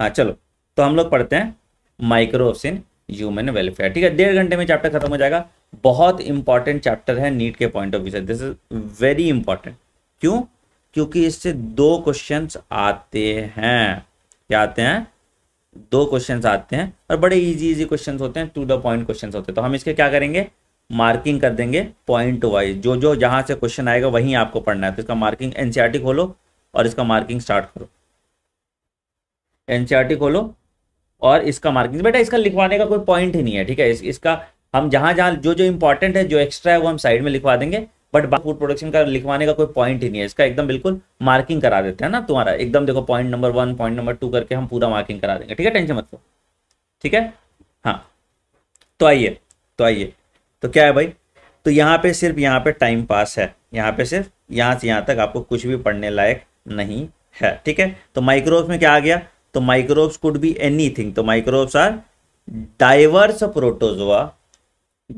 हाँ चलो तो हम लोग पढ़ते हैं माइक्रो ऑप्शन ह्यूमन वेलफेयर ठीक है डेढ़ घंटे में चैप्टर खत्म हो जाएगा बहुत इंपॉर्टेंट चैप्टर है नीट के पॉइंट ऑफ व्यू से दिस इज वेरी इंपॉर्टेंट क्यों क्योंकि इससे दो क्वेश्चन आते हैं क्या आते हैं दो क्वेश्चन आते हैं और बड़े इजी इजी क्वेश्चन होते हैं टू द पॉइंट क्वेश्चन होते हैं तो हम इसके क्या करेंगे मार्किंग कर देंगे पॉइंट वाइज जो जो जहां से क्वेश्चन आएगा वहीं आपको पढ़ना है तो इसका मार्किंग एनसीआरटी खोलो और इसका मार्किंग स्टार्ट करो एनसीईआरटी खोलो और इसका मार्किंग बेटा इसका लिखवाने का कोई पॉइंट ही नहीं है ठीक है इस, इसका हम जहां जहां जो जो इंपॉर्टेंट है जो एक्स्ट्रा है वो हम साइड में लिखवा देंगे बट फूड प्रोडक्शन का लिखवाने का कोई पॉइंट ही नहीं है इसका एकदम बिल्कुल मार्किंग करा देते हैं ना तुम्हारा एकदम देखो point number one point number two करके हम पूरा मार्किंग करा देंगे ठीक है टेंशन मत लो ठीक है हाँ तो आइए तो आइए तो क्या है भाई तो यहाँ पे सिर्फ यहाँ पे टाइम पास है यहाँ पे सिर्फ यहाँ से यहाँ तक आपको कुछ भी पढ़ने लायक नहीं है ठीक है तो माइक्रोव में क्या आ गया तो कुड बी एनी थिंग तो microbes are diverse protozoa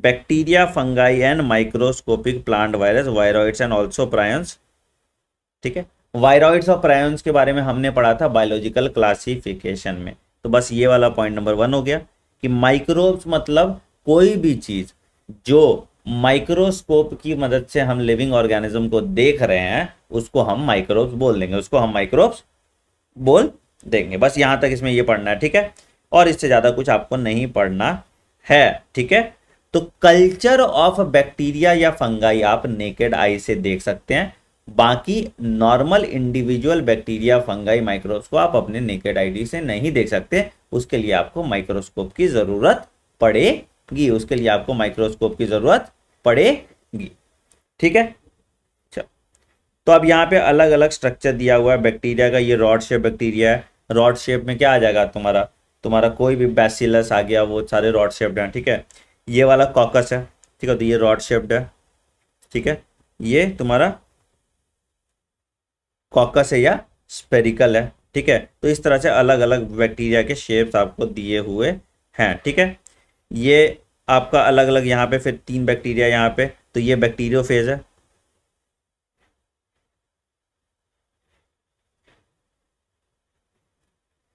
bacteria fungi and microscopic plant virus viroids and also prions ठीक है वायरॉइड्स और प्रायंस के बारे में हमने पढ़ा था बायोलॉजिकल क्लासिफिकेशन में तो बस ये वाला पॉइंट नंबर वन हो गया कि माइक्रोब्स मतलब कोई भी चीज़ जो माइक्रोस्कोप की मदद से हम लिविंग ऑर्गेनिज्म को देख रहे हैं उसको हम माइक्रोब्स बोल देंगे उसको हम माइक्रोब्स बोल देंगे बस यहाँ तक इसमें ये पढ़ना है ठीक है और इससे ज़्यादा कुछ आपको नहीं पढ़ना है ठीक है तो कल्चर ऑफ बैक्टीरिया या फंगाई आप नेकेड आई से देख सकते हैं बाकी normal individual bacteria fungi microscope आप अपने नेकेड आईडी से नहीं देख सकते उसके लिए आपको माइक्रोस्कोप की ज़रूरत पड़ेगी उसके लिए आपको माइक्रोस्कोप की ज़रूरत पड़ेगी ठीक है तो अब यहाँ पे अलग अलग स्ट्रक्चर दिया हुआ है बैक्टीरिया का ये रॉड शेप बैक्टीरिया है रॉड शेप में क्या आ जाएगा तुम्हारा तुम्हारा कोई भी बेसिलस आ गया वो सारे रॉड शेप्ड हैं ठीक है ये वाला कॉकस है ठीक है तो ये रॉड शेप्ड है ठीक है ये तुम्हारा कॉकस है या स्पेरिकल है ठीक है तो इस तरह से अलग अलग बैक्टीरिया के शेप्स आपको दिए हुए हैं ठीक है ये आपका अलग अलग यहाँ पे फिर तीन बैक्टीरिया यहाँ पे तो ये बैक्टीरियो फेज है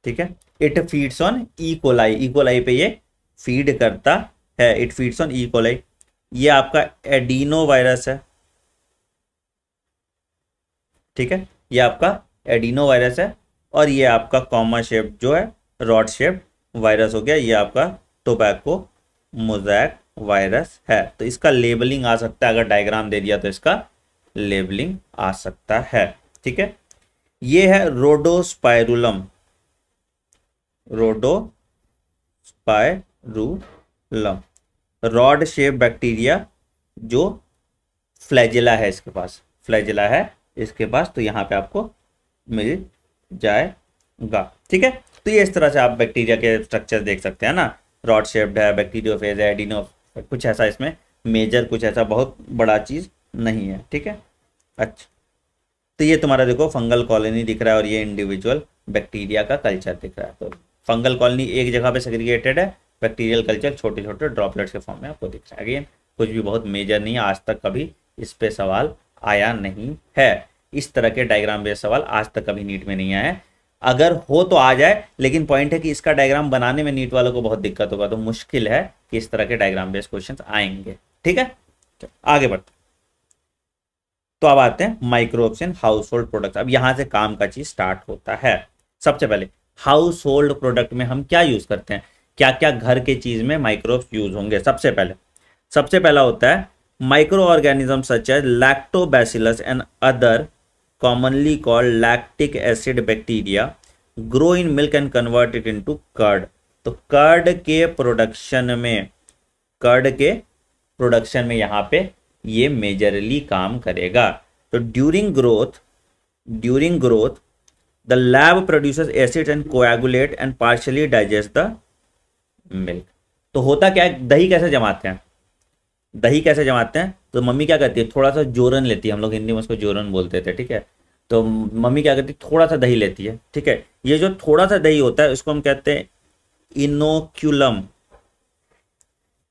ठीक है it feeds on E coli E coli पे ये फीड करता है it feeds on E coli ये आपका एडीनो वायरस है ठीक है ये आपका एडीनो वायरस है और ये आपका कॉमा शेप जो है रॉड शेप वायरस हो गया ये आपका टोबैको मोजैक वायरस है तो इसका लेबलिंग आ सकता है अगर डायग्राम दे दिया तो इसका लेबलिंग आ सकता है ठीक है ये है Rhodospirillum Rhodospirillum rod shape bacteria जो फ्लैजिला है इसके पास फ्लैजिला है इसके पास तो यहाँ पे आपको मिल जाएगा ठीक है तो ये इस तरह से आप बैक्टीरिया के स्ट्रक्चर देख सकते हैं ना रॉड शेप्ड है बैक्टीरियोफेज है एडिनो कुछ ऐसा इसमें मेजर कुछ ऐसा बहुत बड़ा चीज़ नहीं है ठीक है अच्छा तो ये तुम्हारा देखो फंगल कॉलोनी दिख रहा है और ये इंडिविजुअल बैक्टीरिया का कल्चर दिख रहा है तो फंगल कॉलोनी एक जगह पे सेग्रीगेटेड है बैक्टीरियल कल्चर छोटे छोटे ड्रॉपलेट्स के फॉर्म में आपको दिख रहा है अगेन कुछ भी बहुत मेजर नहीं है आज तक कभी इस पे सवाल आया नहीं है इस तरह के डायग्राम बेस्ड सवाल आज तक कभी नीट में नहीं आया अगर हो तो आ जाए लेकिन पॉइंट है कि इसका डायग्राम बनाने में नीट वालों को बहुत दिक्कत होगा तो मुश्किल है कि इस तरह के डायग्राम बेस्ड क्वेश्चन आएंगे ठीक है आगे बढ़ते तो अब आते हैं micro option household product अब यहां से काम का चीज स्टार्ट होता है सबसे पहले हाउस होल्ड प्रोडक्ट में हम क्या यूज करते हैं क्या क्या घर के चीज में माइक्रोब्स यूज होंगे सबसे पहले सबसे पहला होता है microorganism such as Lactobacillus and other commonly called lactic acid bacteria grow in milk and converted in to curd तो कर्ड के प्रोडक्शन में कर्ड के प्रोडक्शन में यहाँ पे ये मेजरली काम करेगा तो during growth during growth the LAB produce acid and coagulate and partially digest the milk तो होता क्या है दही कैसे जमाते हैं दही कैसे जमाते हैं तो मम्मी क्या करती है थोड़ा सा जोरन लेती है हम लोग हिंदी में उसको जोरन बोलते थे ठीक है तो मम्मी क्या करती है थोड़ा सा दही लेती है ठीक है ये जो थोड़ा सा दही होता है उसको हम कहते हैं इनोक्यूलम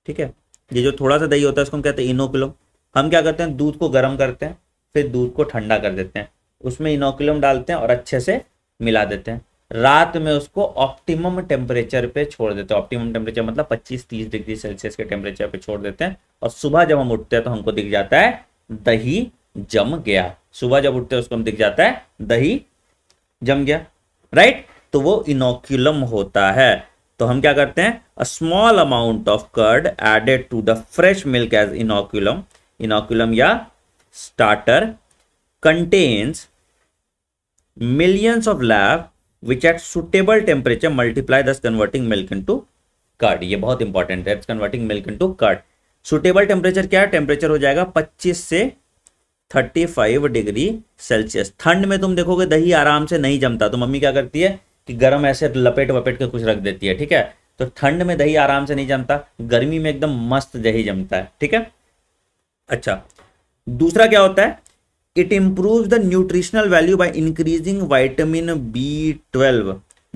ठीक है ये जो थोड़ा सा दही होता है उसको हम कहते हैं इनोक्यूलम हम क्या करते हैं दूध को गर्म करते हैं फिर दूध को ठंडा कर देते हैं उसमें इनोकुलम डालते हैं और अच्छे से मिला देते हैं रात में उसको ऑप्टिमम टेम्परेचर पे छोड़ देते हैं ऑप्टिमम टेम्परेचर मतलब 25-30 डिग्री सेल्सियस के टेम्परेचर पे छोड़ देते हैं और सुबह जब हम उठते हैं तो हमको दिख जाता है दही जम गया सुबह जब उठते हैं उसको हम दिख जाता है दही जम गया राइट तो वो इनोक्यूलम होता है तो हम क्या करते हैं a small amount of curd added to the fresh milk as inoculum inoculum या starter contains millions of lab which at suitable temperature multiply thus converting milk into curd ये बहुत इंपॉर्टेंट है converting milk into curd suitable temperature क्या है temperature हो जाएगा 25 से 35 degree Celsius ठंड में तुम देखोगे दही आराम से नहीं जमता तो मम्मी क्या करती है कि गर्म ऐसे लपेट वपेट के कुछ रख देती है ठीक है तो ठंड में दही आराम से नहीं जमता गर्मी में एकदम मस्त दही जमता है ठीक है अच्छा दूसरा क्या होता है it improve the nutritional value by increasing vitamin B twelve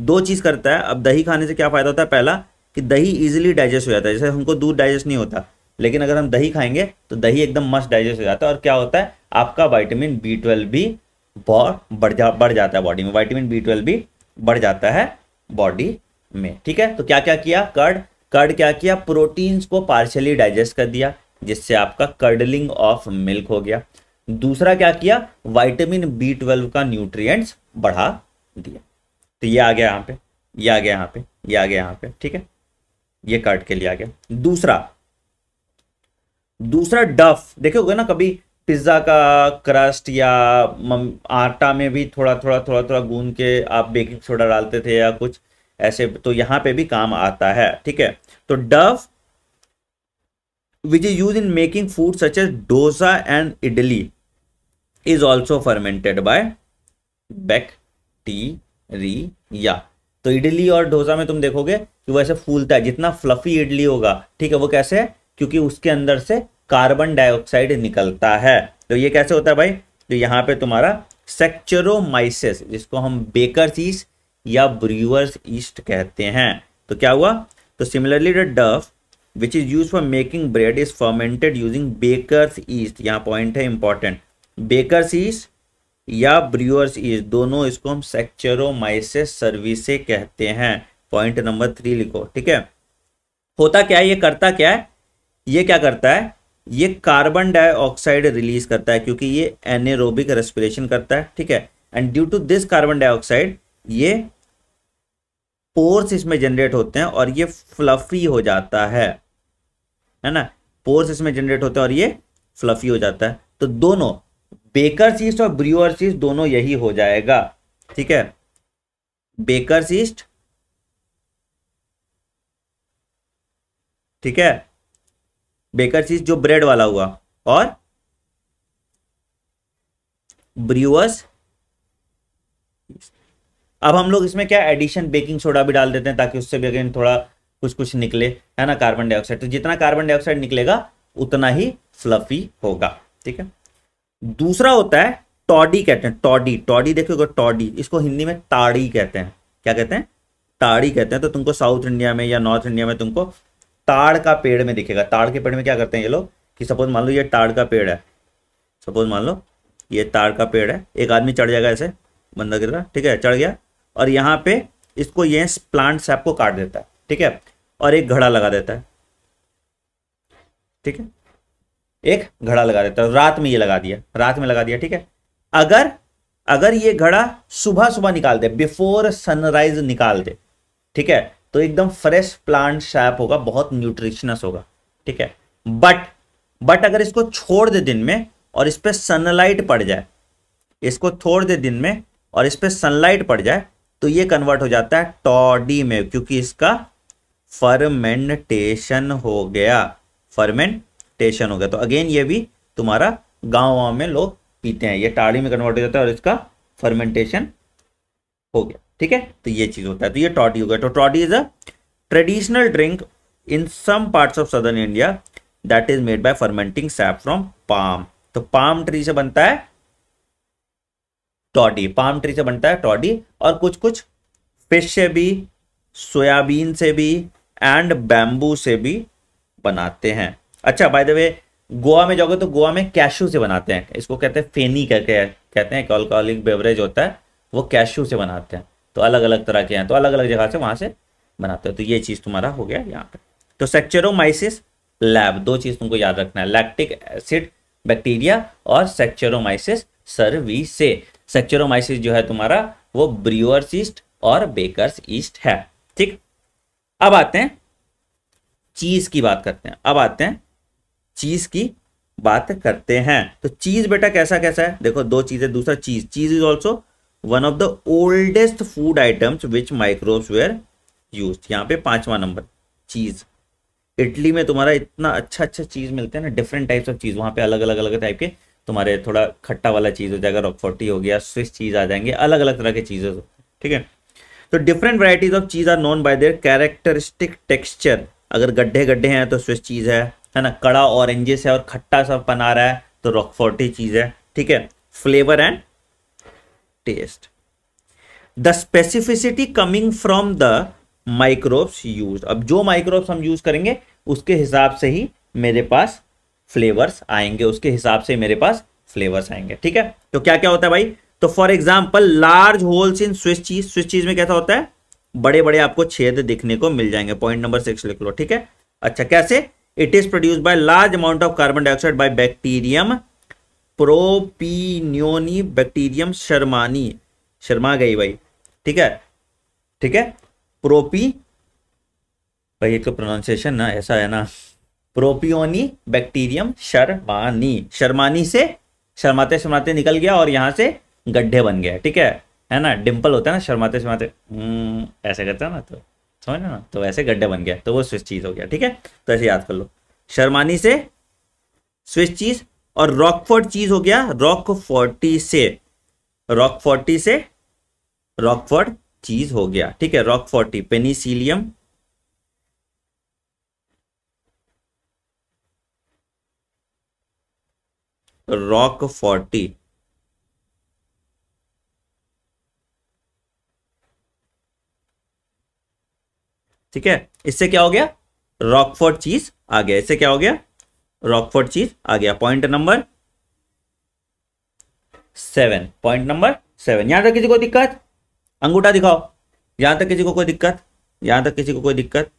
दो चीज़ करता है अब दही खाने से क्या फ़ायदा होता है पहला कि दही इजिली डाइजेस्ट हो जाता है जैसे हमको दूध डाइजेस्ट नहीं होता लेकिन अगर हम दही खाएंगे तो दही एकदम मस्त डाइजेस्ट हो जाता है और क्या होता है आपका वाइटामिन बी ट्वेल्व भी बढ़ जा बढ़ जाता है बॉडी में वाइटामिन बी ट्वेल्व भी बढ़ जाता है बॉडी में ठीक है तो क्या क्या किया कर्ड कर्ड क्या किया प्रोटीन्स को पार्शियली डाइजेस्ट कर दिया जिससे आपका कर्डलिंग ऑफ मिल्क हो गया दूसरा क्या किया वाइटामिन बी ट्वेल्व का न्यूट्रिएंट्स बढ़ा दिया तो ये आ गया यहाँ पे ये आ गया यहाँ पे ये आ गया यहाँ पे ठीक है ये काट के लिए आ गया दूसरा दूसरा डफ देखोगे ना कभी पिज्ज़ा का क्रस्ट या आटा में भी थोड़ा थोड़ा थोड़ा थोड़ा गूंद के आप बेकिंग सोडा डालते थे या कुछ ऐसे तो यहां पे भी काम आता है ठीक है तो dough which is use in making food such as dosa and idli is also fermented by bacteria तो इडली और डोसा में तुम देखोगे कि वैसे ऐसे फूलता है जितना फ्लफी इडली होगा ठीक है वो कैसे है क्योंकि उसके अंदर से कार्बन डाइऑक्साइड निकलता है तो ये कैसे होता है भाई तो यहाँ पे तुम्हारा सेक्चरोमाइसिस जिसको हम बेकर ईस्ट या ब्रूअर्स ईस्ट कहते हैं तो क्या हुआ तो similarly the dough which is use for making bread is fermented using bakers yeast यहाँ पॉइंट है इंपॉर्टेंट बेकरस ईस्ट या ब्रियर्स ईस्ट दोनों इसको हम सेक्चरोमाइसिस सर्विसे कहते हैं पॉइंट नंबर थ्री लिखो ठीक है होता क्या है ये करता क्या है ये क्या करता है ये कार्बन डाइऑक्साइड रिलीज करता है क्योंकि ये एनेरोबिक रेस्पिरेशन करता है ठीक है and due to this carbon dioxide ये पोर्स इसमें जनरेट होते हैं और ये फ्लफी हो जाता है है ना पोर्स इसमें जनरेट होते हैं और ये फ्लफी हो जाता है तो दोनों बेकर सीस्ट और ब्रियोअर सीस्ट दोनों यही हो जाएगा ठीक है बेकर सीस्ट ठीक है बेकर सीस्ट जो ब्रेड वाला हुआ और ब्रियोअर्स अब हम लोग इसमें क्या एडिशन बेकिंग सोडा भी डाल देते हैं ताकि उससे भी अगेन थोड़ा कुछ कुछ निकले है ना कार्बन डाइऑक्साइड तो जितना कार्बन डाइऑक्साइड निकलेगा उतना ही फ्लफी होगा ठीक है दूसरा होता है टॉडी कहते हैं टॉडी टॉडी देखोगे टॉडी इसको हिंदी में ताड़ी कहते हैं क्या कहते हैं ताड़ी कहते हैं तो तुमको साउथ इंडिया में या नॉर्थ इंडिया में तुमको ताड़ का पेड़ में दिखेगा ताड़ के पेड़ में क्या करते हैं ये लोग कि सपोज मान लो ये ताड़ का पेड़ है सपोज मान लो ये ताड़ का पेड़ है एक आदमी चढ़ जाएगा ऐसे बंदा की तरह ठीक है चढ़ गया और यहाँ पे इसको ये प्लांट सैप को काट देता है ठीक है और एक घड़ा लगा देता है ठीक है एक घड़ा लगा देता है रात में ये लगा दिया रात में लगा दिया ठीक है अगर अगर ये घड़ा सुबह सुबह निकाल दे बिफोर सनराइज निकाल दे ठीक है तो एकदम फ्रेश प्लांट शैप होगा बहुत न्यूट्रिशनस होगा ठीक है बट बट अगर इसको छोड़ दे दिन में और इस पर सनलाइट पड़ जाए इसको छोड़ दे दिन में और इस पर सनलाइट पड़ जाए तो ये कन्वर्ट हो जाता है टॉडी में क्योंकि इसका फर्मेंटेशन हो गया फर्मेंट टेशन हो गया तो अगेन ये भी तुम्हारा गाँव वाँव में लोग पीते हैं ये टाड़ी में कन्वर्ट हो जाता है और इसका फर्मेंटेशन हो गया ठीक है तो ये चीज़ होता है तो ये टॉटी हो गया तो toddy is a traditional drink in some parts of southern India that is made by fermenting sap from palm तो पाम ट्री से बनता है टॉडी पाम ट्री से बनता है टॉडी और कुछ कुछ फिश से भी सोयाबीन से भी एंड बैम्बू से भी बनाते हैं अच्छा बाय द वे गोवा में जाओगे तो गोवा में कैशू से बनाते हैं इसको कहते हैं फेनी करके कहते हैं अल्कोहलिक बेवरेज होता है वो कैशू से बनाते हैं तो अलग अलग तरह के हैं तो अलग अलग जगह से वहाँ से बनाते हैं तो ये चीज़ तुम्हारा हो गया यहाँ पर तो सेक्चरोमाइसिस लैब दो चीज़ तुमको याद रखना है लैक्टिक एसिड बैक्टीरिया और सेक्चरोमाइसिस सर्वी से सेक्चरोमाइसिस जो है तुम्हारा वो ब्रियर्स ईस्ट और बेकर्स ईस्ट है ठीक अब आते हैं चीज़ की बात करते हैं अब आते हैं चीज की बात करते हैं तो चीज बेटा कैसा कैसा है देखो दो चीजें दूसरा cheese cheese is also one of the oldest food items which microbes were use यहाँ पे पांचवा नंबर चीज इटली में तुम्हारा इतना अच्छा अच्छा चीज मिलते हैं ना डिफरेंट टाइप्स ऑफ चीज वहां पे अलग अलग अलग टाइप के तुम्हारे थोड़ा खट्टा वाला चीज हो जाएगा रॉकफोर्टी हो गया स्विस चीज आ जाएंगे अलग अलग तरह के चीजें ठीक है तो different varieties of cheese are known by their characteristic texture अगर गड्ढे गड्ढे हैं तो स्विस चीज है है ना कड़ा ऑरेंजेस है और खट्टा सा बना आ रहा है तो रॉकफोर्टी चीज़ है ठीक है flavour and taste the specificity coming from the microbes use अब जो माइक्रोब्स हम यूज करेंगे उसके हिसाब से ही मेरे पास फ्लेवर्स आएंगे उसके हिसाब से मेरे पास फ्लेवर्स आएंगे ठीक है तो क्या क्या होता है भाई तो for example large holes in Swiss cheese Swiss cheese में कैसा होता है बड़े बड़े आपको छेद दिखने को मिल जाएंगे पॉइंट नंबर सिक्स लिख लो ठीक है अच्छा कैसे it is produced by large amount of carbon dioxide by bacterium Propionibacterium shermanii शर्मा गई भाई ठीक है ठीक है प्रोपी भाई एक तो प्रोनाउंसिएशन ना ऐसा है ना प्रोपियोनी बैक्टीरियम शर्मानी शर्मानी से शर्माते शर्माते निकल गया और यहां से गड्ढे बन गया ठीक है है ना डिंपल होता है ना शर्माते शर्माते ऐसे करता है ना तो समझ ना तो वैसे गड्ढे बन गया तो वो स्विच चीज हो गया ठीक है तो ऐसे याद कर लो शर्मानी से स्विच चीज और रॉकफोर्ट चीज हो गया रॉक फोर्टी से रॉक फोर्टी से रॉकफोर्ट चीज हो गया ठीक है roqueforti Penicillium roqueforti ठीक है इससे क्या हो गया रॉकफोर्ड चीज आ गया इससे क्या हो गया रॉकफोर्ड चीज आ गया point number seven point number seven यहां तक किसी को दिक्कत अंगूठा दिखाओ यहां तक किसी को कोई दिक्कत यहां तक किसी को कोई दिक्कत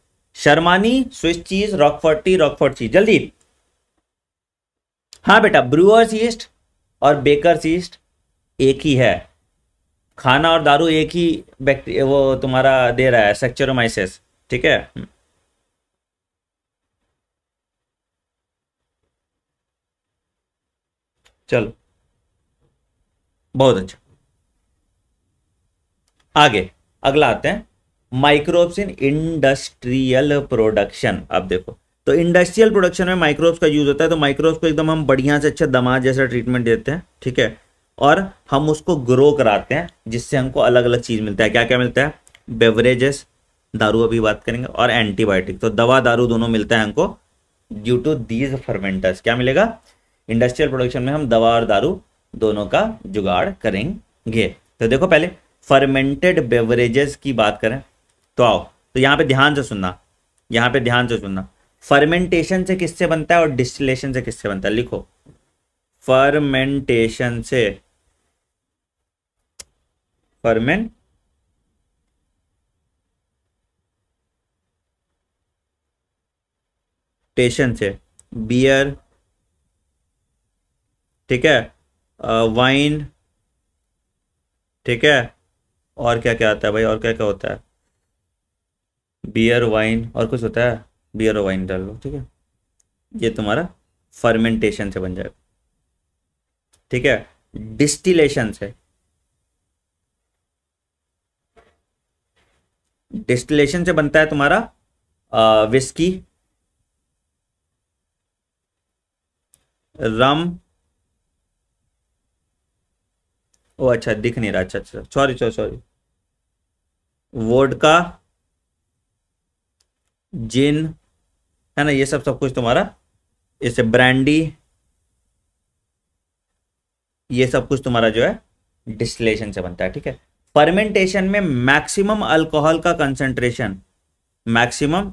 shermanii Swiss cheese Roquefort Roquefort cheese जल्दी हाँ बेटा ब्रूअर्स ईस्ट और बेकर्स ईस्ट एक ही है खाना और दारू एक ही बैक्टीरिया वो तुम्हारा दे रहा है सेक्चरोमाइसिस ठीक है हम्म। चलो बहुत अच्छा आगे अगला आते हैं माइक्रोब्स इन इंडस्ट्रियल प्रोडक्शन अब देखो तो इंडस्ट्रियल प्रोडक्शन में माइक्रोब्स का यूज होता है तो माइक्रोब्स को एकदम हम बढ़िया से अच्छा दमा जैसा ट्रीटमेंट देते हैं ठीक है और हम उसको ग्रो कराते हैं जिससे हमको अलग अलग चीज मिलता है क्या क्या मिलता है बेवरेजेस दारू अभी बात करेंगे और एंटीबायोटिक तो दवा दारू दोनों मिलता है हमको ड्यू टू दीज फर्मेंटर्स क्या मिलेगा इंडस्ट्रियल प्रोडक्शन में हम दवा और दारू दोनों का जुगाड़ करेंगे तो देखो पहले फर्मेंटेड बेवरेजेस की बात करें तो आओ तो यहाँ पे ध्यान से सुनना यहाँ पे ध्यान से सुनना फर्मेंटेशन से किससे बनता है और डिस्टिलेशन से किससे बनता है लिखो फर्मेंटेशन से फर्मेंट पेशेंस है बियर ठीक है वाइन ठीक है और क्या क्या आता है भाई और क्या क्या होता है बियर वाइन और कुछ होता है बियर और वाइन डाल लो ठीक है ये हम्म। तुम्हारा फर्मेंटेशन से बन जाएगा ठीक है डिस्टिलेशन से डिस्टिलेशन से बनता है तुम्हारा विस्की रम ओ अच्छा दिख नहीं रहा अच्छा अच्छा sorry sorry sorry vodka gin है ना ये सब सब कुछ तुम्हारा इससे ब्रांडी ये सब कुछ तुम्हारा जो है डिस्टिलेशन से बनता है ठीक है फर्मेंटेशन में मैक्सिमम अल्कोहल का कंसंट्रेशन मैक्सिमम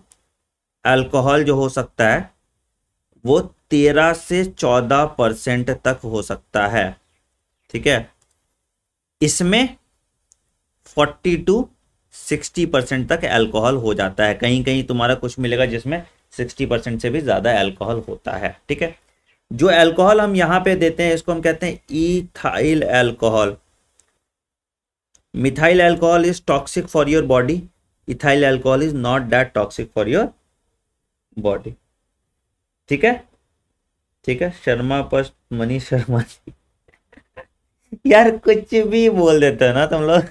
अल्कोहल जो हो सकता है वो तेरह से चौदह परसेंट तक हो सकता है ठीक है इसमें फोर्टी टू सिक्सटी परसेंट तक अल्कोहल हो जाता है कहीं कहीं तुम्हारा कुछ मिलेगा जिसमें सिक्सटी परसेंट से भी ज़्यादा अल्कोहल होता है ठीक है जो अल्कोहल हम यहां पे देते हैं इसको हम कहते हैं ethyl alcohol methyl alcohol is toxic for your body ethyl alcohol is not that toxic for your body ठीक है ठीक है शर्मा फर्स्ट मनीष शर्मा जी यार कुछ भी बोल देते हैं ना तुम लोग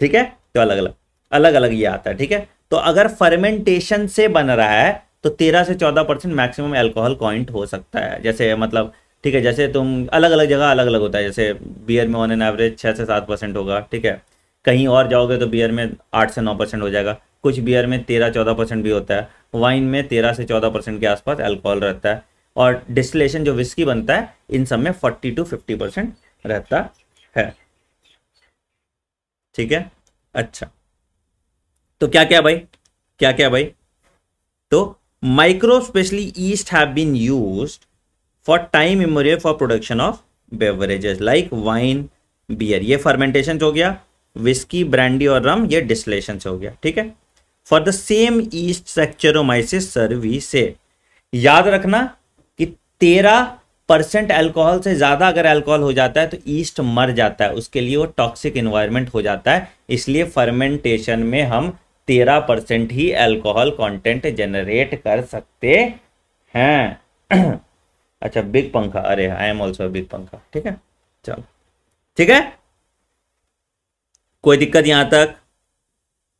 ठीक है तो अलग अलग अलग अलग ये आता है ठीक है तो अगर फर्मेंटेशन से बन रहा है तो तेरह से चौदह परसेंट मैक्सिमम एल्कोहल कॉइंट हो सकता है जैसे मतलब ठीक है जैसे तुम अलग अलग जगह अलग अलग होता है जैसे बियर में ऑन एन एवरेज छः से सात परसेंट होगा ठीक है कहीं और जाओगे तो बियर में आठ से नौ परसेंट हो जाएगा कुछ बियर में तेरह चौदह परसेंट भी होता है वाइन में तेरह से चौदह परसेंट के आसपास अल्कोहल रहता है और डिस्टिलेशन जो विस्की बनता है इन सब में फोर्टी टू फिफ्टी परसेंट रहता है ठीक है अच्छा तो क्या क्या भाई क्या क्या भाई तो micro especially yeast have been use for time immemorial for production of beverages like wine beer ये फर्मेंटेशन हो गया विस्की ब्रांडी और रम ये डिस्टिलेशन हो गया ठीक है for the same yeast Saccharomyces से याद रखना कि तेरह परसेंट एल्कोहल से ज़्यादा अगर एल्कोहल हो जाता है तो ईस्ट मर जाता है उसके लिए वो टॉक्सिक इन्वायरमेंट हो जाता है इसलिए फर्मेंटेशन में हम तेरह परसेंट ही एल्कोहल कंटेंट जनरेट कर सकते हैं अच्छा बिग पंखा अरे आई एम ऑल्सो बिग पंखा ठीक है चलो ठीक है कोई दिक्कत यहां तक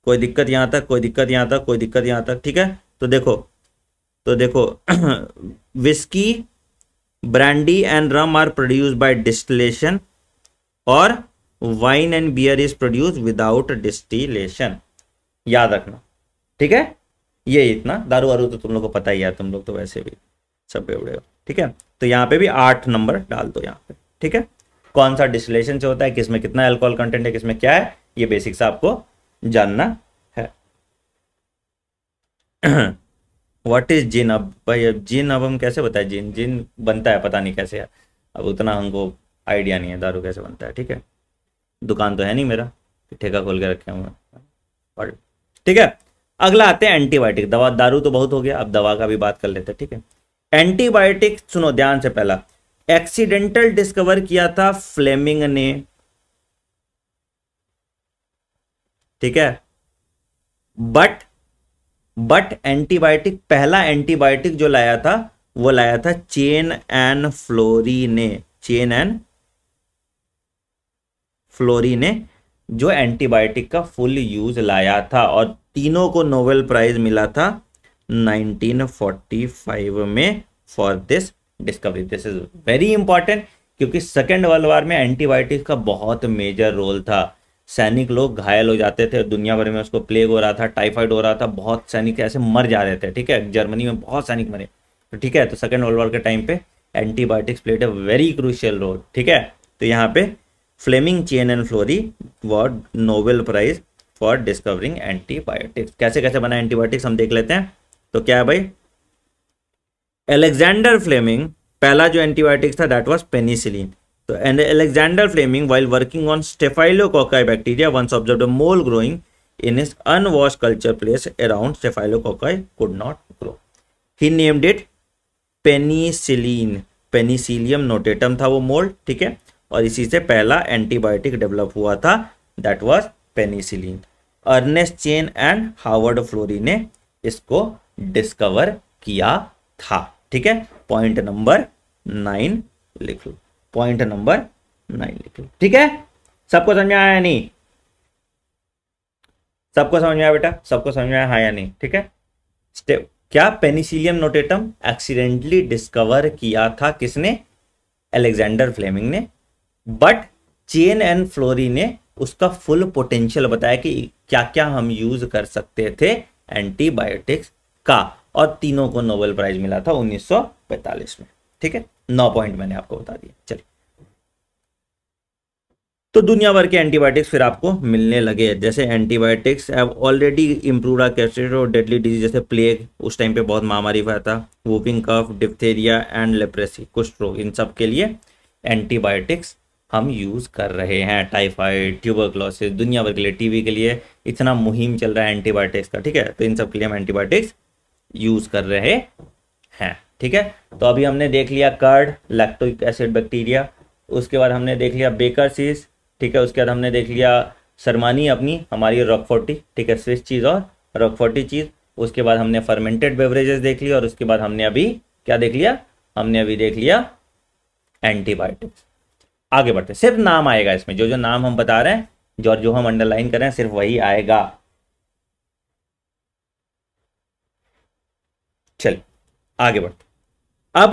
कोई दिक्कत यहाँ तक कोई दिक्कत यहाँ तक कोई दिक्कत यहाँ तक ठीक है तो देखो तो देखो whisky brandy and rum are produce by distillation और wine and beer is produce without distillation याद रखना ठीक है ये इतना दारू वारू तो तुम लोग को पता ही है तुम लोग तो वैसे भी सब बेवड़े हो ठीक है तो यहाँ पे भी आठ नंबर डाल दो यहाँ पे ठीक है कौन सा डिस्टिलेशन से होता है किसमें कितना अल्कोहल कंटेंट है किसमें क्या है ये बेसिक्स आपको जानना है व्हाट इज जिन अब भाई अब जिन अब हम कैसे बताए जिन जिन बनता है पता नहीं कैसे है अब उतना हमको आइडिया नहीं है दारू कैसे बनता है ठीक है दुकान तो है नहीं मेरा ठेका खोल के रखे हुए ठीक है अगला आते हैं एंटीबायोटिक दवा दारू तो बहुत हो गया अब दवा का भी बात कर लेते हैं ठीक है एंटीबायोटिक सुनो ध्यान से पहला एक्सीडेंटल डिस्कवर किया था फ्लेमिंग ने ठीक है बट बट एंटीबायोटिक पहला एंटीबायोटिक जो लाया था वो लाया था चेन एंड फ्लोरी ने चेन एंड फ्लोरी ने जो एंटीबायोटिक का फुल यूज लाया था और तीनों को नोबेल प्राइज मिला था 1945 में for this discovery this is very important क्योंकि सेकेंड वर्ल्ड वार में एंटीबायोटिक का बहुत मेजर रोल था सैनिक लोग घायल हो जाते थे दुनिया भर में उसको प्लेग हो रहा था टाइफाइड हो रहा था बहुत सैनिक ऐसे मर जा रहे थे ठीक है जर्मनी में बहुत सैनिक मरे तो ठीक है तो सेकेंड वर्ल्ड वॉर के टाइम पे antibiotics played a very crucial role ठीक है तो यहाँ पे Fleming Chain and Florey war Nobel prize for discovering antibiotics कैसे कैसे बना एंटीबायोटिक्स हम देख लेते हैं तो क्या है भाई एलेक्जेंडर फ्लेमिंग पहला जो एंटीबायोटिक्स था that was penicillin So, and Alexander Fleming, while working on Staphylococci bacteria, once observed a mole growing in his unwashed culture place around Staphylococci could not grow. He named it penicillin Penicillium notatum था वो mould ठीक है और इसी से पहला antibiotic develop हुआ था that was penicillin Ernest Chain and Harvard Florey ने इसको डिस्कवर किया था ठीक है पॉइंट नंबर नाइन लिख लो पॉइंट नंबर नाइन लिख लो ठीक है सबको समझ में आया या नहीं सबको समझ में आया बेटा सबको समझ में आया हाँ या नहीं ठीक है स्टेप क्या पेनिसिलियम नोटेटम एक्सीडेंटली डिस्कवर किया था किसने एलेक्जेंडर फ्लेमिंग ने बट चेन एंड फ्लोरी ने उसका फुल पोटेंशियल बताया कि क्या क्या हम यूज कर सकते थे एंटीबायोटिक्स का और तीनों को नोबेल प्राइज मिला था 1945 में ठीक है नौ पॉइंट मैंने आपको बता दिया चलिए तो दुनिया भर के एंटीबायोटिक्स फिर आपको मिलने लगे जैसे antibiotics have already improve are और डेडली डिजीज जैसे प्लेग उस टाइम पे बहुत महामारी हुआ था whooping cough diphtheria and leprosy कुछ रोग इन सब के लिए एंटीबायोटिक्स हम यूज़ कर रहे हैं टाइफाइड ट्यूबरक्लोसिस दुनिया भर के लिए टीवी के लिए इतना मुहिम चल रहा है एंटीबायोटिक्स का ठीक है तो इन सब के लिए हम एंटीबायोटिक्स यूज़ कर रहे हैं ठीक है तो अभी हमने देख लिया कर्ड लैक्टोइक एसिड बैक्टीरिया उसके बाद हमने देख लिया बेकर सीज ठीक है उसके बाद हमने देख लिया सरमानी अपनी हमारी रॉकफोर्टी ठीक है स्विस चीज़ और रॉकफोर्टी चीज़ उसके बाद हमने फर्मेंटेड बेवरेजेस देख लिया और उसके बाद हमने अभी क्या देख लिया हमने अभी देख लिया एंटीबायोटिक्स आगे बढ़ते सिर्फ नाम आएगा इसमें जो जो नाम हम बता रहे हैं जो जो हम अंडरलाइन कर रहे हैं सिर्फ वही आएगा चल आगे बढ़ते अब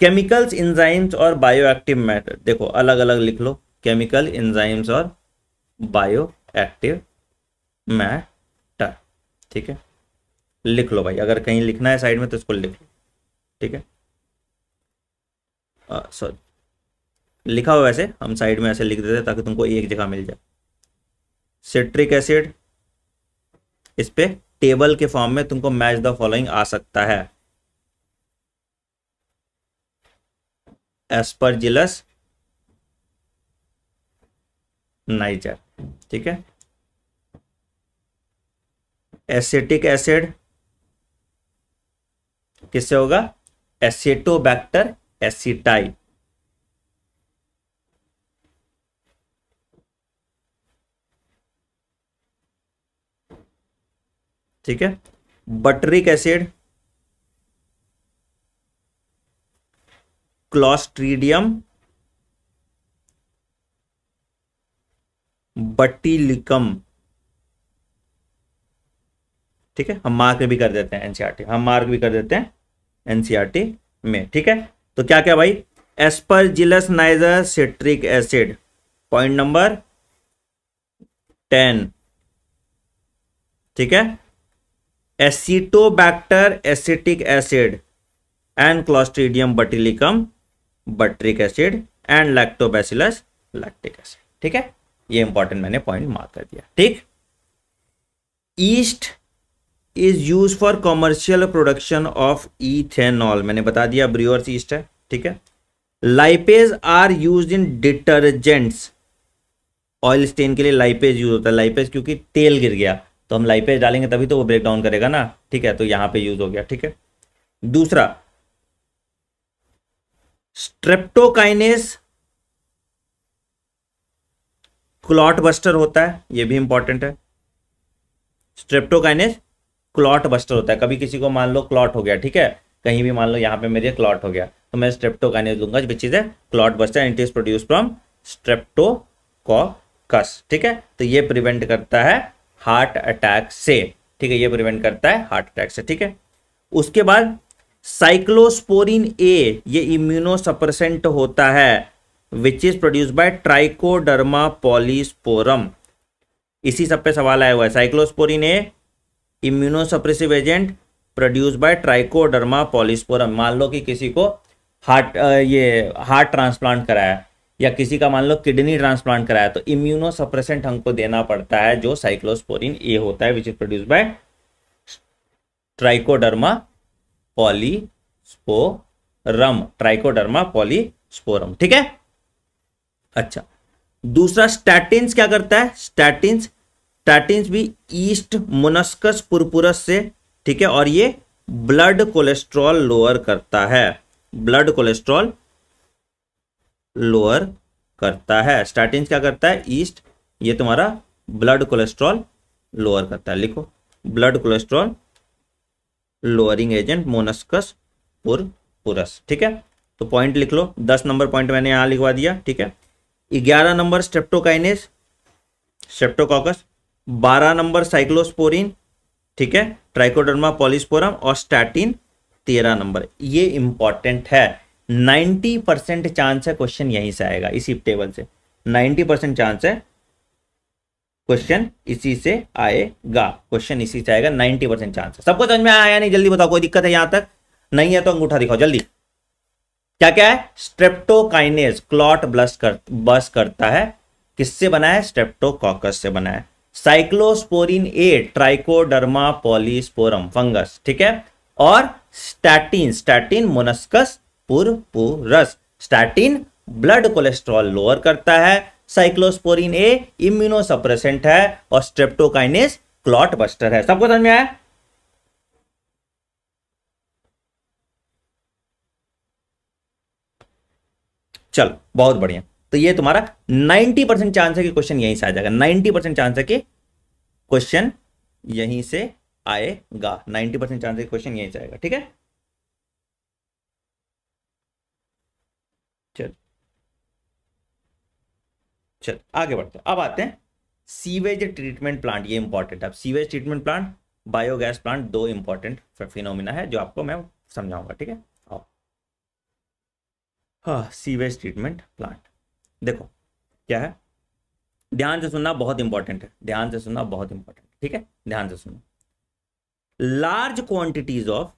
केमिकल्स इंजाइम्स और बायोएक्टिव मैटर देखो अलग अलग लिख लो केमिकल इंजाइम्स और बायोएक्टिव मैटर ठीक है लिख लो भाई अगर कहीं लिखना है साइड में तो इसको लिख लो ठीक है सॉरी लिखा हो वैसे हम साइड में ऐसे लिख देते ताकि तुमको एक जगह मिल जाए सिट्रिक एसिड इस पर टेबल के फॉर्म में तुमको मैच द फॉलोइंग आ सकता है एस्परजिलस नाइजर ठीक है एसेटिक एसिड किससे होगा एसिटोबैक्टर एसिटाई ठीक है बटरिक एसिड क्लॉस्ट्रीडियम बटीलिकम ठीक है हम मार्क भी कर देते हैं एनसीआरटी हम मार्क भी कर देते हैं एनसीआरटी में ठीक है तो क्या क्या भाई Aspergillus niger citric acid point number ten ठीक है Acetobacter acetic acid and Clostridium butylicum butyric acid and Lactobacillus lactic acid ठीक है ये इंपॉर्टेंट मैंने पॉइंट मार्क कर दिया ठीक yeast is use for commercial production of ethanol मैंने बता दिया ब्रियोर्स ईस्ट है ठीक है lipase are use in detergents oil stain के लिए लाइपेज यूज होता है लाइपेज क्योंकि तेल गिर गया तो हम लाइपेज डालेंगे तभी तो वो ब्रेक डाउन करेगा ना ठीक है तो यहाँ पे यूज हो गया ठीक है दूसरा स्ट्रेप्टोकाइनेस क्लॉट बस्टर होता है ये भी इंपॉर्टेंट है स्ट्रेप्टोकाइनेस क्लॉट बस्टर होता है कभी किसी को मान लो क्लॉट हो गया ठीक है कहीं भी मान लो यहां पे मेरे क्लॉट हो गया तो मैं स्ट्रेप्टोकाइनेस लूंगा जो चीज है clot buster and is produce from Streptococcus ठीक है तो ये प्रिवेंट करता है हार्ट अटैक से ठीक है ये प्रिवेंट करता है हार्ट अटैक से ठीक है उसके बाद साइक्लोस्पोरिन ए ये इम्यूनोसप्रसेंट होता है which is produce by Trichoderma polysporum इसी सब पे सवाल आया हुआ है cyclosporin A immunosuppressive agent produce by Trichoderma polysporum मान लो कि किसी को हार्ट ये हार्ट ट्रांसप्लांट कराया या किसी का मान लो किडनी ट्रांसप्लांट कराया तो इम्यूनोसप्रेसेंट हमको देना पड़ता है जो साइक्लोस्पोरिन ए होता है which is produce by Trichoderma polysporum Trichoderma polysporum ठीक है अच्छा दूसरा स्टैटिन्स क्या करता है स्टैटिन्स स्टैटिन्स भी ईस्ट मुनस्कस पुरपुरस से ठीक है और ये ब्लड कोलेस्ट्रॉल लोअर करता है ब्लड कोलेस्ट्रॉल लोअर करता है स्टैटिन्स क्या करता है ईस्ट ये तुम्हारा ब्लड कोलेस्ट्रॉल लोअर करता है लिखो blood cholesterol lowering agent Monascus purpureus ठीक है तो पॉइंट लिख लो दस नंबर पॉइंट मैंने यहां लिखवा दिया ठीक है ग्यारह नंबर स्टेप्टोकाइनेस स्टेप्टोकॉकस बारह नंबर साइक्लोस्पोरिन ठीक है ट्राइकोडर्मा पॉलिस्पोरम और स्टैटिन तेरह नंबर ये इंपॉर्टेंट है नाइन्टी परसेंट चांस है क्वेश्चन यहीं से आएगा इसी टेबल से नाइन्टी परसेंट चांस है क्वेश्चन इसी से आएगा क्वेश्चन इसी से आएगा 90 परसेंट चांस सबको समझ में आया नहीं जल्दी बताओ कोई दिक्कत है यहां तक नहीं है तो अंगूठा दिखाओ जल्दी क्या क्या है स्ट्रेप्टोकाइनेस क्लॉट ब्लस कर बस करता है किससे बना है स्ट्रेप्टोकॉकस से बना है cyclosporin A Trichoderma polysporum fungus ठीक है और statin statin Monascus purpureus statin blood cholesterol lower करता है साइक्लोस्पोरिन ए इम्यूनोसप्रेसेंट है और स्ट्रेप्टोकाइनेस क्लॉट बस्टर है सबको समझ में आया चल बहुत बढ़िया तो ये तुम्हारा 90 परसेंट चांस है कि क्वेश्चन यहीं से आ जाएगा 90 परसेंट चांस है कि क्वेश्चन यहीं से आएगा 90 परसेंट चांस है कि क्वेश्चन यहीं से आएगा ठीक है चल आगे बढ़ते हैं अब आते हैं सीवेज ट्रीटमेंट प्लांट ये इंपॉर्टेंट है अब sewage treatment plant biogas plant दो इंपॉर्टेंट फिनोमिना है जो आपको मैं समझाऊंगा ठीक है हाँ सीवेज ट्रीटमेंट प्लांट देखो क्या है ध्यान से सुनना बहुत इंपॉर्टेंट है ध्यान से सुनना बहुत इंपॉर्टेंट ठीक है ध्यान से सुनना large quantities of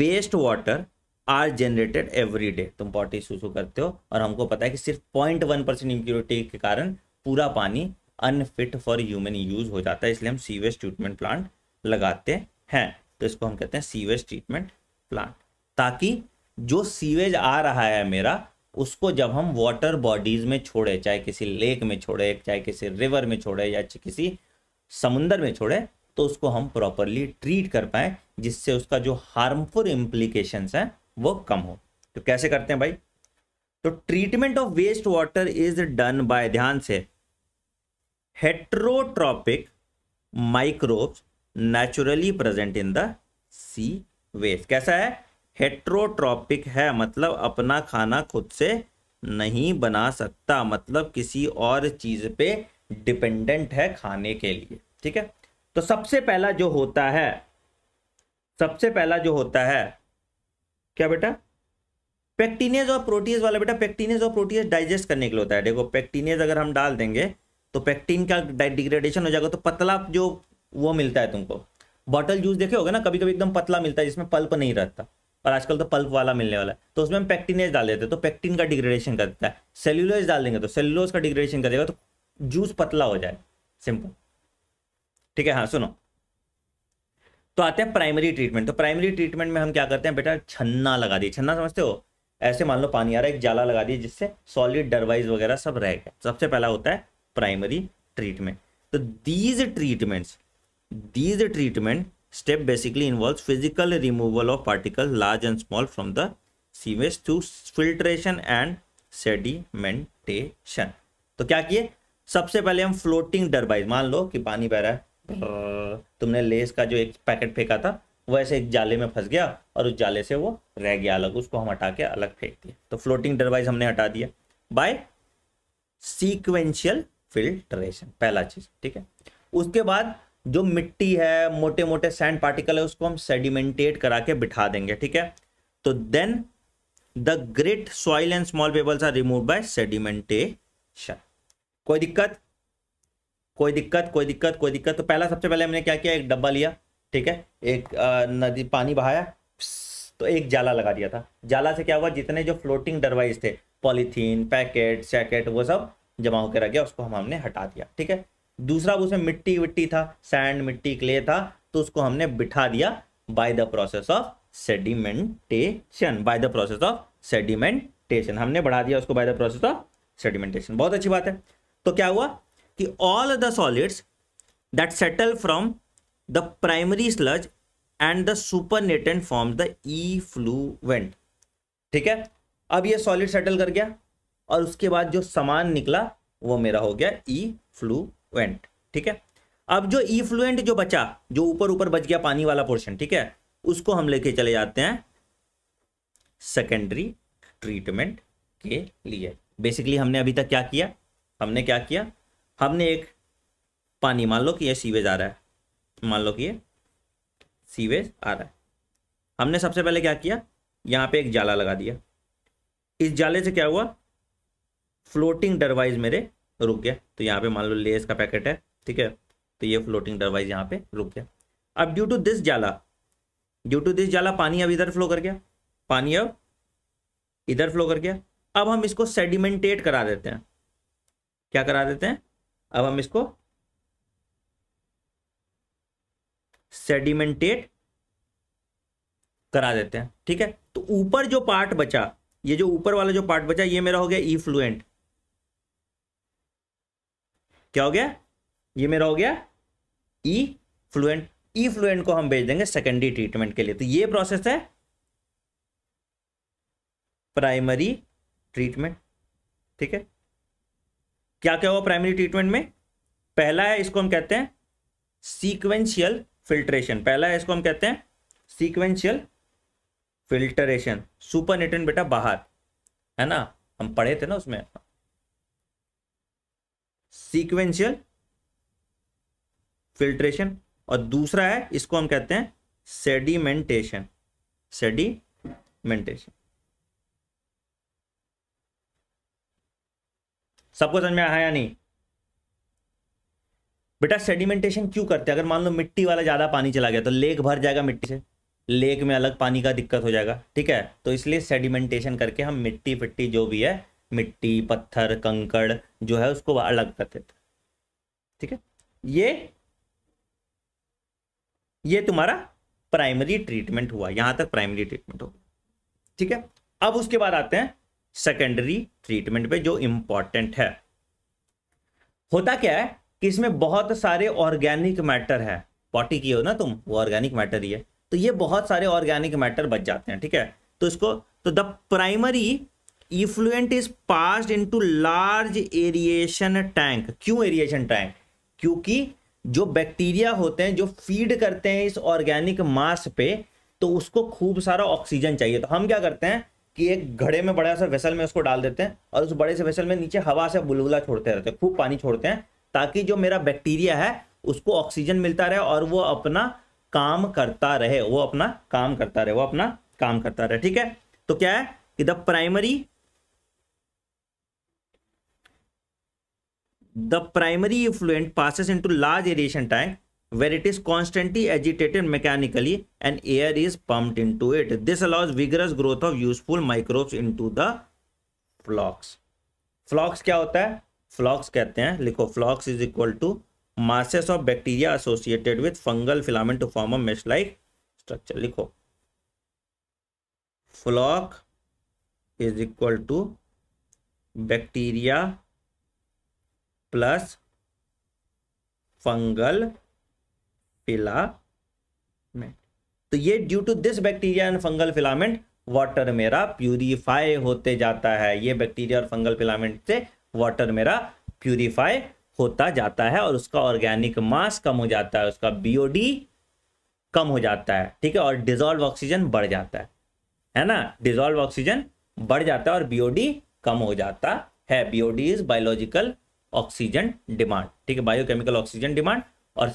waste water are generated every day तुम पॉट इशू करते हो और हमको पता है कि सिर्फ पॉइंट वन परसेंट इम्प्योरिटी के कारण पूरा पानी अनफिट फॉर ह्यूमन यूज हो जाता है इसलिए हम सीवेज ट्रीटमेंट प्लांट लगाते हैं तो इसको हम कहते हैं सीवेज ट्रीटमेंट प्लांट ताकि जो सीवेज आ रहा है मेरा उसको जब हम वाटर बॉडीज में छोड़े चाहे किसी लेक में छोड़े चाहे किसी रिवर में छोड़े या किसी समुंदर में छोड़े तो उसको हम प्रॉपरली ट्रीट कर पाए जिससे उसका जो हार्मफुल इम्प्लीकेशंस हैं वो कम हो तो कैसे करते हैं भाई तो treatment of waste water is done by ध्यान से heterotrophic microbes naturally present in the sewage कैसा है हेट्रोट्रॉपिक है मतलब अपना खाना खुद से नहीं बना सकता मतलब किसी और चीज पे डिपेंडेंट है खाने के लिए ठीक है तो सबसे पहला जो होता है सबसे पहला जो होता है क्या बेटा पेक्टिनेज और प्रोटीज वाला बेटा पेक्टिनेज और प्रोटीज डाइजेस्ट करने के लिए होता है देखो पेक्टिनेज अगर हम डाल देंगे तो पेक्टिन का डिग्रेडेशन हो जाएगा तो पतला जो वो मिलता है तुमको बॉटल जूस देखे होगा ना कभी कभी एकदम पतला मिलता है जिसमें पल्प नहीं रहता और आजकल तो पल्प वाला मिलने वाला है तो उसमें हम पेक्टिनेज डाल देते हैं तो पेक्टिन का डिग्रेडेशन कर देता है सेल्यूलोज डाल देंगे तो सेल्यूलोज का डिग्रेडेशन कर देगा तो जूस पतला हो जाए सिंपल ठीक है हाँ सुनो तो आते हैं प्राइमरी ट्रीटमेंट तो प्राइमरी ट्रीटमेंट में हम क्या करते हैं बेटा छन्ना लगा दिए छन्ना समझते हो ऐसे मान लो पानी आ रहा है एक जाला लगा दिए जिससे सॉलिड डरवाइज वगैरह सब रहेगा सबसे पहला होता है प्राइमरी ट्रीटमेंट तो these treatments these treatment step basically involve physical removal of particle large and small from the sewage through filtration and sedimentation तो क्या किए सबसे पहले हम फ्लोटिंग डरबाइज मान लो कि पानी बह रहा है तुमने लेस का जो एक पैकेट फेंका था वो ऐसे एक जाले में फंस गया और उस जाले से वो रह गया अलग उसको हम हटा के अलग फेंक दिया तो फ्लोटिंग डरवाइज हमने हटा दिया बाय सीक्वेंशियल फिल्ट्रेशन पहला चीज ठीक है उसके बाद जो मिट्टी है मोटे मोटे सैंड पार्टिकल है उसको हम सेडिमेंटेट करा के बिठा देंगे ठीक है तो then the grit soil and small pebbles are remove by sedimentation कोई दिक्कत कोई दिक्कत कोई दिक्कत कोई दिक्कत तो पहला सबसे पहले हमने क्या किया एक डब्बा लिया ठीक है एक नदी पानी बहाया तो एक जाला लगा दिया था जाला से क्या हुआ जितने जो फ्लोटिंग डरवाइज थे पॉलीथीन पैकेट सैकेट वो सब जमा होकर रह गया उसको हम हमने हटा दिया ठीक है दूसरा उसमें मिट्टी विट्टी था सैंड मिट्टी क्ले था तो उसको हमने बिठा दिया by the process of sedimentation by the process of sedimentation हमने बढ़ा दिया उसको by the process of sedimentation बहुत अच्छी बात है तो क्या हुआ कि solids that settle from the primary sludge and the supernatant form the effluent ठीक है अब ये सॉलिड सेटल कर गया और उसके बाद जो सामान निकला वो मेरा हो गया ई फ्लूवेंट ठीक है अब जो ई फ्लूएंट जो बचा जो ऊपर ऊपर बच गया पानी वाला पोर्शन ठीक है उसको हम लेके चले जाते हैं सेकेंडरी ट्रीटमेंट के लिए बेसिकली हमने अभी तक क्या किया हमने क्या किया हमने एक पानी मान लो कि यह सीवेज आ रहा है मान लो कि ये सीवेज आ रहा है हमने सबसे पहले क्या किया यहाँ पे एक जाला लगा दिया इस जाले से क्या हुआ फ्लोटिंग डरवाइज मेरे रुक गया तो यहाँ पे मान लो लेस का पैकेट है ठीक है तो ये फ्लोटिंग डरवाइज यहाँ पे रुक गया अब ड्यू टू दिस जाला ड्यू टू दिस जाला पानी अब इधर फ्लो कर गया पानी अब इधर फ्लो कर गया अब हम इसको सेडिमेंटेट करा देते हैं क्या करा देते हैं अब हम इसको सेडिमेंटेट करा देते हैं ठीक है तो ऊपर जो पार्ट बचा ये जो ऊपर वाला जो पार्ट बचा ये मेरा हो गया ई फ्लुएंट क्या हो गया ये मेरा हो गया ई फ्लुएंट ई फ्लुएंट को हम भेज देंगे सेकेंडरी ट्रीटमेंट के लिए तो ये प्रोसेस है प्राइमरी ट्रीटमेंट ठीक है क्या क्या हुआ प्राइमरी ट्रीटमेंट में पहला है इसको हम कहते हैं सीक्वेंशियल फिल्ट्रेशन पहला है इसको हम कहते हैं सीक्वेंशियल फिल्टरेशन सुपर निटन बेटा बाहर है ना हम पढ़े थे ना उसमें सीक्वेंशियल फिल्ट्रेशन और दूसरा है इसको हम कहते हैं सेडिमेंटेशन सेडिमेंटेशन सबको समझ में आया नहीं बेटा सेडिमेंटेशन क्यों करते हैं अगर मान लो मिट्टी वाला ज़्यादा पानी चला गया तो लेक भर जाएगा मिट्टी से लेक में अलग पानी का दिक्कत हो जाएगा ठीक है तो इसलिए सेडिमेंटेशन करके हम मिट्टी फिट्टी जो भी है मिट्टी पत्थर कंकड़ जो है उसको अलग कर देते ठीक है ये ये तुम्हारा प्राइमरी ट्रीटमेंट हुआ यहां तक प्राइमरी ट्रीटमेंट हो ठीक है अब उसके बाद आते हैं सेकेंडरी ट्रीटमेंट पे जो इंपॉर्टेंट है होता क्या है कि इसमें बहुत सारे ऑर्गेनिक मैटर है पॉटी की हो ना तुम वो ऑर्गेनिक मैटर ही है तो ये बहुत सारे ऑर्गेनिक मैटर बच जाते हैं ठीक है तो इसको तो the primary effluent is in into large aeration tank क्यों एरिएशन टैंक क्योंकि जो बैक्टीरिया होते हैं जो फीड करते हैं इस ऑर्गेनिक मास पे तो उसको खूब सारा ऑक्सीजन चाहिए तो हम क्या करते हैं कि एक घड़े में बड़ा सा वेसल में उसको डाल देते हैं और उस बड़े से वेसल में नीचे हवा से बुलबुला छोड़ते रहते हैं खूब पानी छोड़ते हैं ताकि जो मेरा बैक्टीरिया है उसको ऑक्सीजन मिलता रहे और वो अपना काम करता रहे वो अपना काम करता रहे वो अपना काम करता रहे ठीक है तो क्या है कि the primary the primary effluent passes into large aeration tank where it is constantly agitated mechanically and air is pumped into it. This allows vigorous growth of useful microbes into the flocks. Flocks क्या होता है फ्लॉक्स कहते हैं लिखो flocs is equal to masses of bacteria associated with fungal filament to form a mesh like structure लिखो floc is equal to bacteria plus fungal filament तो ये due to this bacteria and fungal filament water मेरा purify होते जाता है ये bacteria और fungal filament से वाटर मेरा प्यूरिफाई होता जाता है और उसका ऑर्गेनिक मास कम हो जाता है उसका बीओडी कम हो जाता है ठीक है और डिजोल्व ऑक्सीजन बढ़ जाता है है ना डिजोल्व ऑक्सीजन बढ़ जाता है और बीओडी कम हो जाता है BOD is biological oxygen demand ठीक है बायोकेमिकल ऑक्सीजन डिमांड और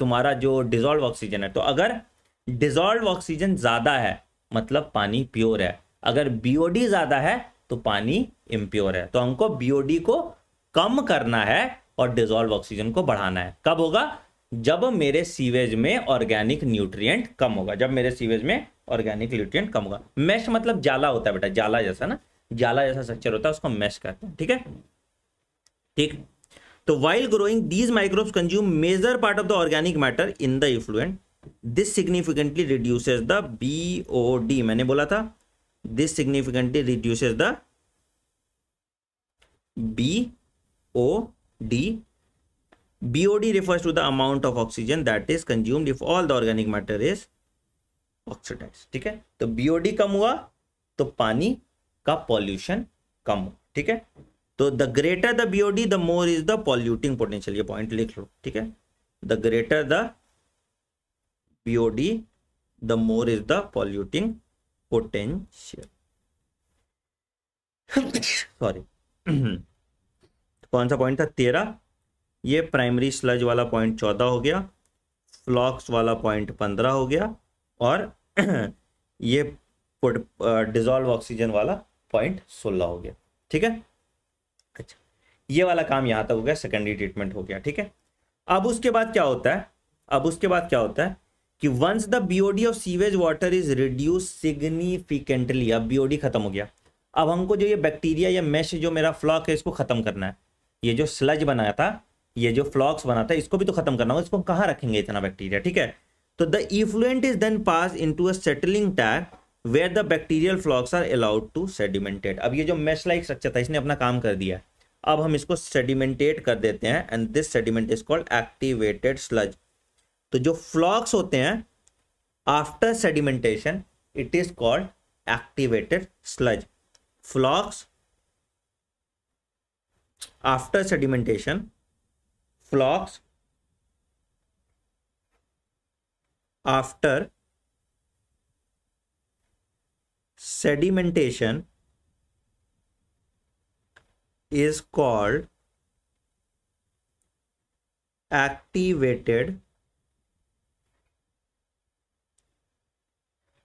तुम्हारा जो डिजोल्व ऑक्सीजन है तो अगर डिजोल्व ऑक्सीजन ज़्यादा है मतलब पानी प्योर है अगर बीओडी ज़्यादा है तो पानी इम्प्योर है तो हमको बीओडी को कम करना है और डिजोल्व ऑक्सीजन को बढ़ाना है कब होगा जब मेरे सीवेज में ऑर्गेनिक न्यूट्रिएंट कम होगा जब मेरे सीवेज में ऑर्गेनिक न्यूट्रिएंट कम होगा मैश मतलब जाला होता है बेटा जाला जैसा ना जाला जैसा स्ट्रक्चर होता है उसको मैश कहते हैं ठीक है ठीक तो while growing these microbes consume major part of the organic matter in the effluent this significantly reduces the B मैंने बोला था this significantly reduces the B O D B O D refers to the amount of oxygen that is consumed if all the organic matter is oxidise ठीक है तो B O D कम हुआ तो पानी का पॉल्यूशन कम हुआ ठीक है तो the greater the BOD the more is the polluting potential ये पॉइंट लिख लो ठीक है the greater the BOD the more is the polluting potential sorry कौन सा पॉइंट था तेरह ये प्राइमरी स्लज वाला पॉइंट चौदह हो गया फ्लॉक्स वाला पॉइंट पंद्रह हो गया और ये डिजॉल्व ऑक्सीजन uh, वाला पॉइंट सोलह हो गया ठीक है ये वाला काम यहाँ तक हो गया सेकेंडरी ट्रीटमेंट हो गया ठीक है अब उसके बाद क्या होता है अब उसके बाद क्या होता है कि once the BOD of sewage water is reduce significantly अब बीओडी खत्म हो गया अब हमको जो ये बैक्टीरिया या मैश जो मेरा फ्लॉक है इसको खत्म करना है ये जो स्लज बनाया था ये जो फ्लॉक्स बना था इसको भी तो खत्म करना होगा इसको हम कहाँ रखेंगे इतना बैक्टीरिया ठीक है तो the effluent is then pass into a settling tank where the bacterial flocs are allowed to sedimented अब ये जो मैश लाइक स्ट्रक्चर था इसने अपना काम कर दिया है अब हम इसको सेडिमेंटेट कर देते हैं and this sediment is called activated sludge तो जो फ्लॉक्स होते हैं after sedimentation it is called activated sludge flocs after sedimentation flocs after sedimentation is called activated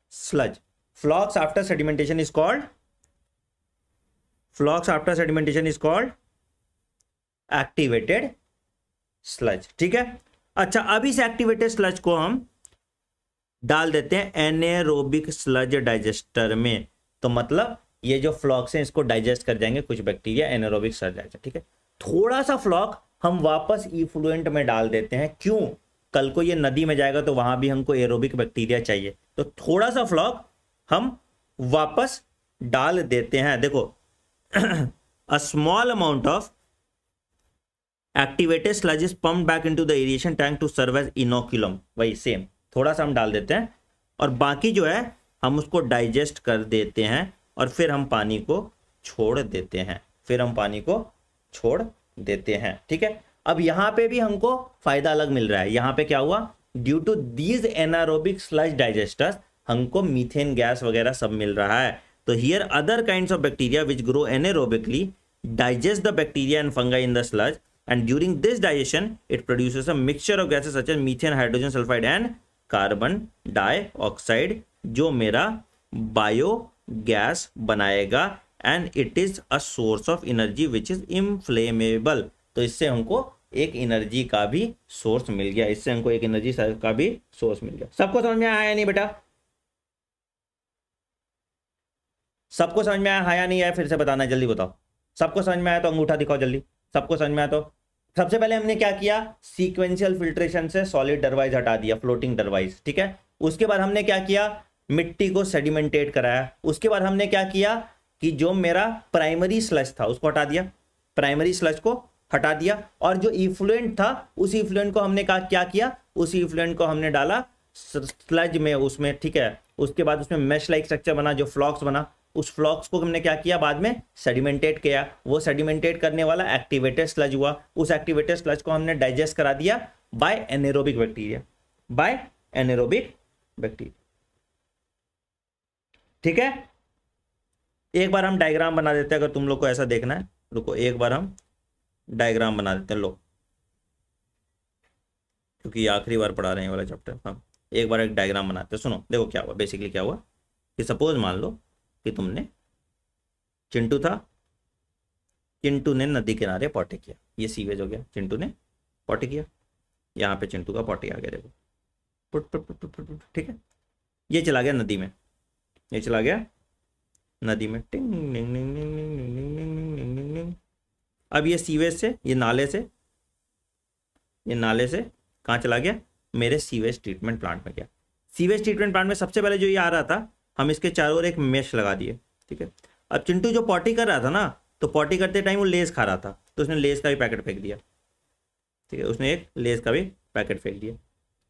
sludge flocks after sedimentation is called flocks after sedimentation is called activated sludge ठीक है अच्छा अब इस activated sludge को हम डाल देते हैं एनेरोबिक स्लज डाइजेस्टर में तो मतलब ये जो फ्लॉक्स हैं इसको डाइजेस्ट कर जाएंगे कुछ बैक्टीरिया एनोरोबिक सर जाएगा ठीक है थोड़ा सा फ्लॉक हम वापस इफ्लुएंट में डाल देते हैं क्यों कल को ये नदी में जाएगा तो वहां भी हमको एरोबिक बैक्टीरिया चाहिए तो थोड़ा सा फ्लॉक हम वापस डाल देते हैं देखो a small amount of activated sludge is pump back into the aeration tank to serve as inoculum वही सेम थोड़ा सा हम डाल देते हैं और बाकी जो है हम उसको डाइजेस्ट कर देते हैं और फिर हम पानी को छोड़ देते हैं फिर हम पानी को छोड़ देते हैं ठीक है अब यहाँ पे भी हमको फायदा अलग मिल रहा है यहाँ पे क्या हुआ due to these anaerobic sludge digesters हमको मीथेन गैस वगैरह सब मिल रहा है तो here other kind of bacteria which grow anaerobically digest the bacteria and fungi in the sludge and during this digestion it produces a mixture of gases such as methane hydrogen sulfide and carbon dioxide जो मेरा bio gas बनाएगा and it is a source of energy which is inflammable तो इससे हमको एक energy का भी source मिल गया इससे हमको एक एनर्जी का भी सोर्स मिल गया सबको समझ में आया नहीं बेटा सबको समझ में आया हाँ या नहीं आया फिर से बताना जल्दी बताओ सबको समझ में आया तो अंगूठा दिखाओ जल्दी सबको समझ में आया तो सबसे पहले हमने क्या किया सीक्वेंशियल फिल्ट्रेशन से सॉलिड डरवाइज हटा दिया फ्लोटिंग डरवाइज ठीक है उसके बाद हमने क्या किया मिट्टी को सेडिमेंटेट कराया उसके बाद हमने क्या किया कि जो मेरा प्राइमरी स्लज था उसको हटा दिया प्राइमरी स्लज को हटा दिया और जो इफ्लुएंट था उस इफ्लुएंट को हमने कहा क्या किया उस इफ्लुएंट को हमने डाला स्लज में उसमें ठीक है उसके बाद उसमें मैश लाइक स्ट्रक्चर बना जो फ्लॉक्स बना उस फ्लॉक्स को हमने क्या किया बाद में सेडिमेंटेट किया वो सेडिमेंटेट करने वाला एक्टिवेटेड स्लज हुआ उस एक्टिवेटेड स्लज को हमने डाइजेस्ट करा दिया by anaerobic bacteria by anaerobic bacteria ठीक है एक बार हम डायग्राम बना देते हैं अगर तुम लोग को ऐसा देखना है रुको एक बार हम डायग्राम बना देते हैं लो क्योंकि आखिरी बार पढ़ा रहे हैं वाला चैप्टर हम हाँ। एक बार एक डायग्राम बनाते हैं सुनो देखो क्या हुआ बेसिकली क्या हुआ कि सपोज मान लो कि तुमने चिंटू था चिंटू ने नदी किनारे पॉटी किया ये सीवेज हो गया चिंटू ने पॉटी किया यहाँ पे चिंटू का पॉटी आ गया देखो पुट पुट पुट पुट पुट ठीक है ये चला गया नदी में ये चला गया नदी में टिंग निंग निंग निंग निंग निंग निंग निंग निंग निंग निंग निंग अब ये सीवेज से ये नाले से ये नाले से कहाँ चला गया मेरे सीवेज ट्रीटमेंट प्लांट में गया सीवेज ट्रीटमेंट प्लांट में सबसे पहले जो ये आ रहा था हम इसके चारों ओर एक मेश लगा दिए ठीक है अब चिंटू जो पॉटी कर रहा था ना तो पॉटी करते टाइम वो लेस खा रहा था तो उसने लेस का भी पैकेट फेंक दिया ठीक है उसने एक लेस का भी पैकेट फेंक दिया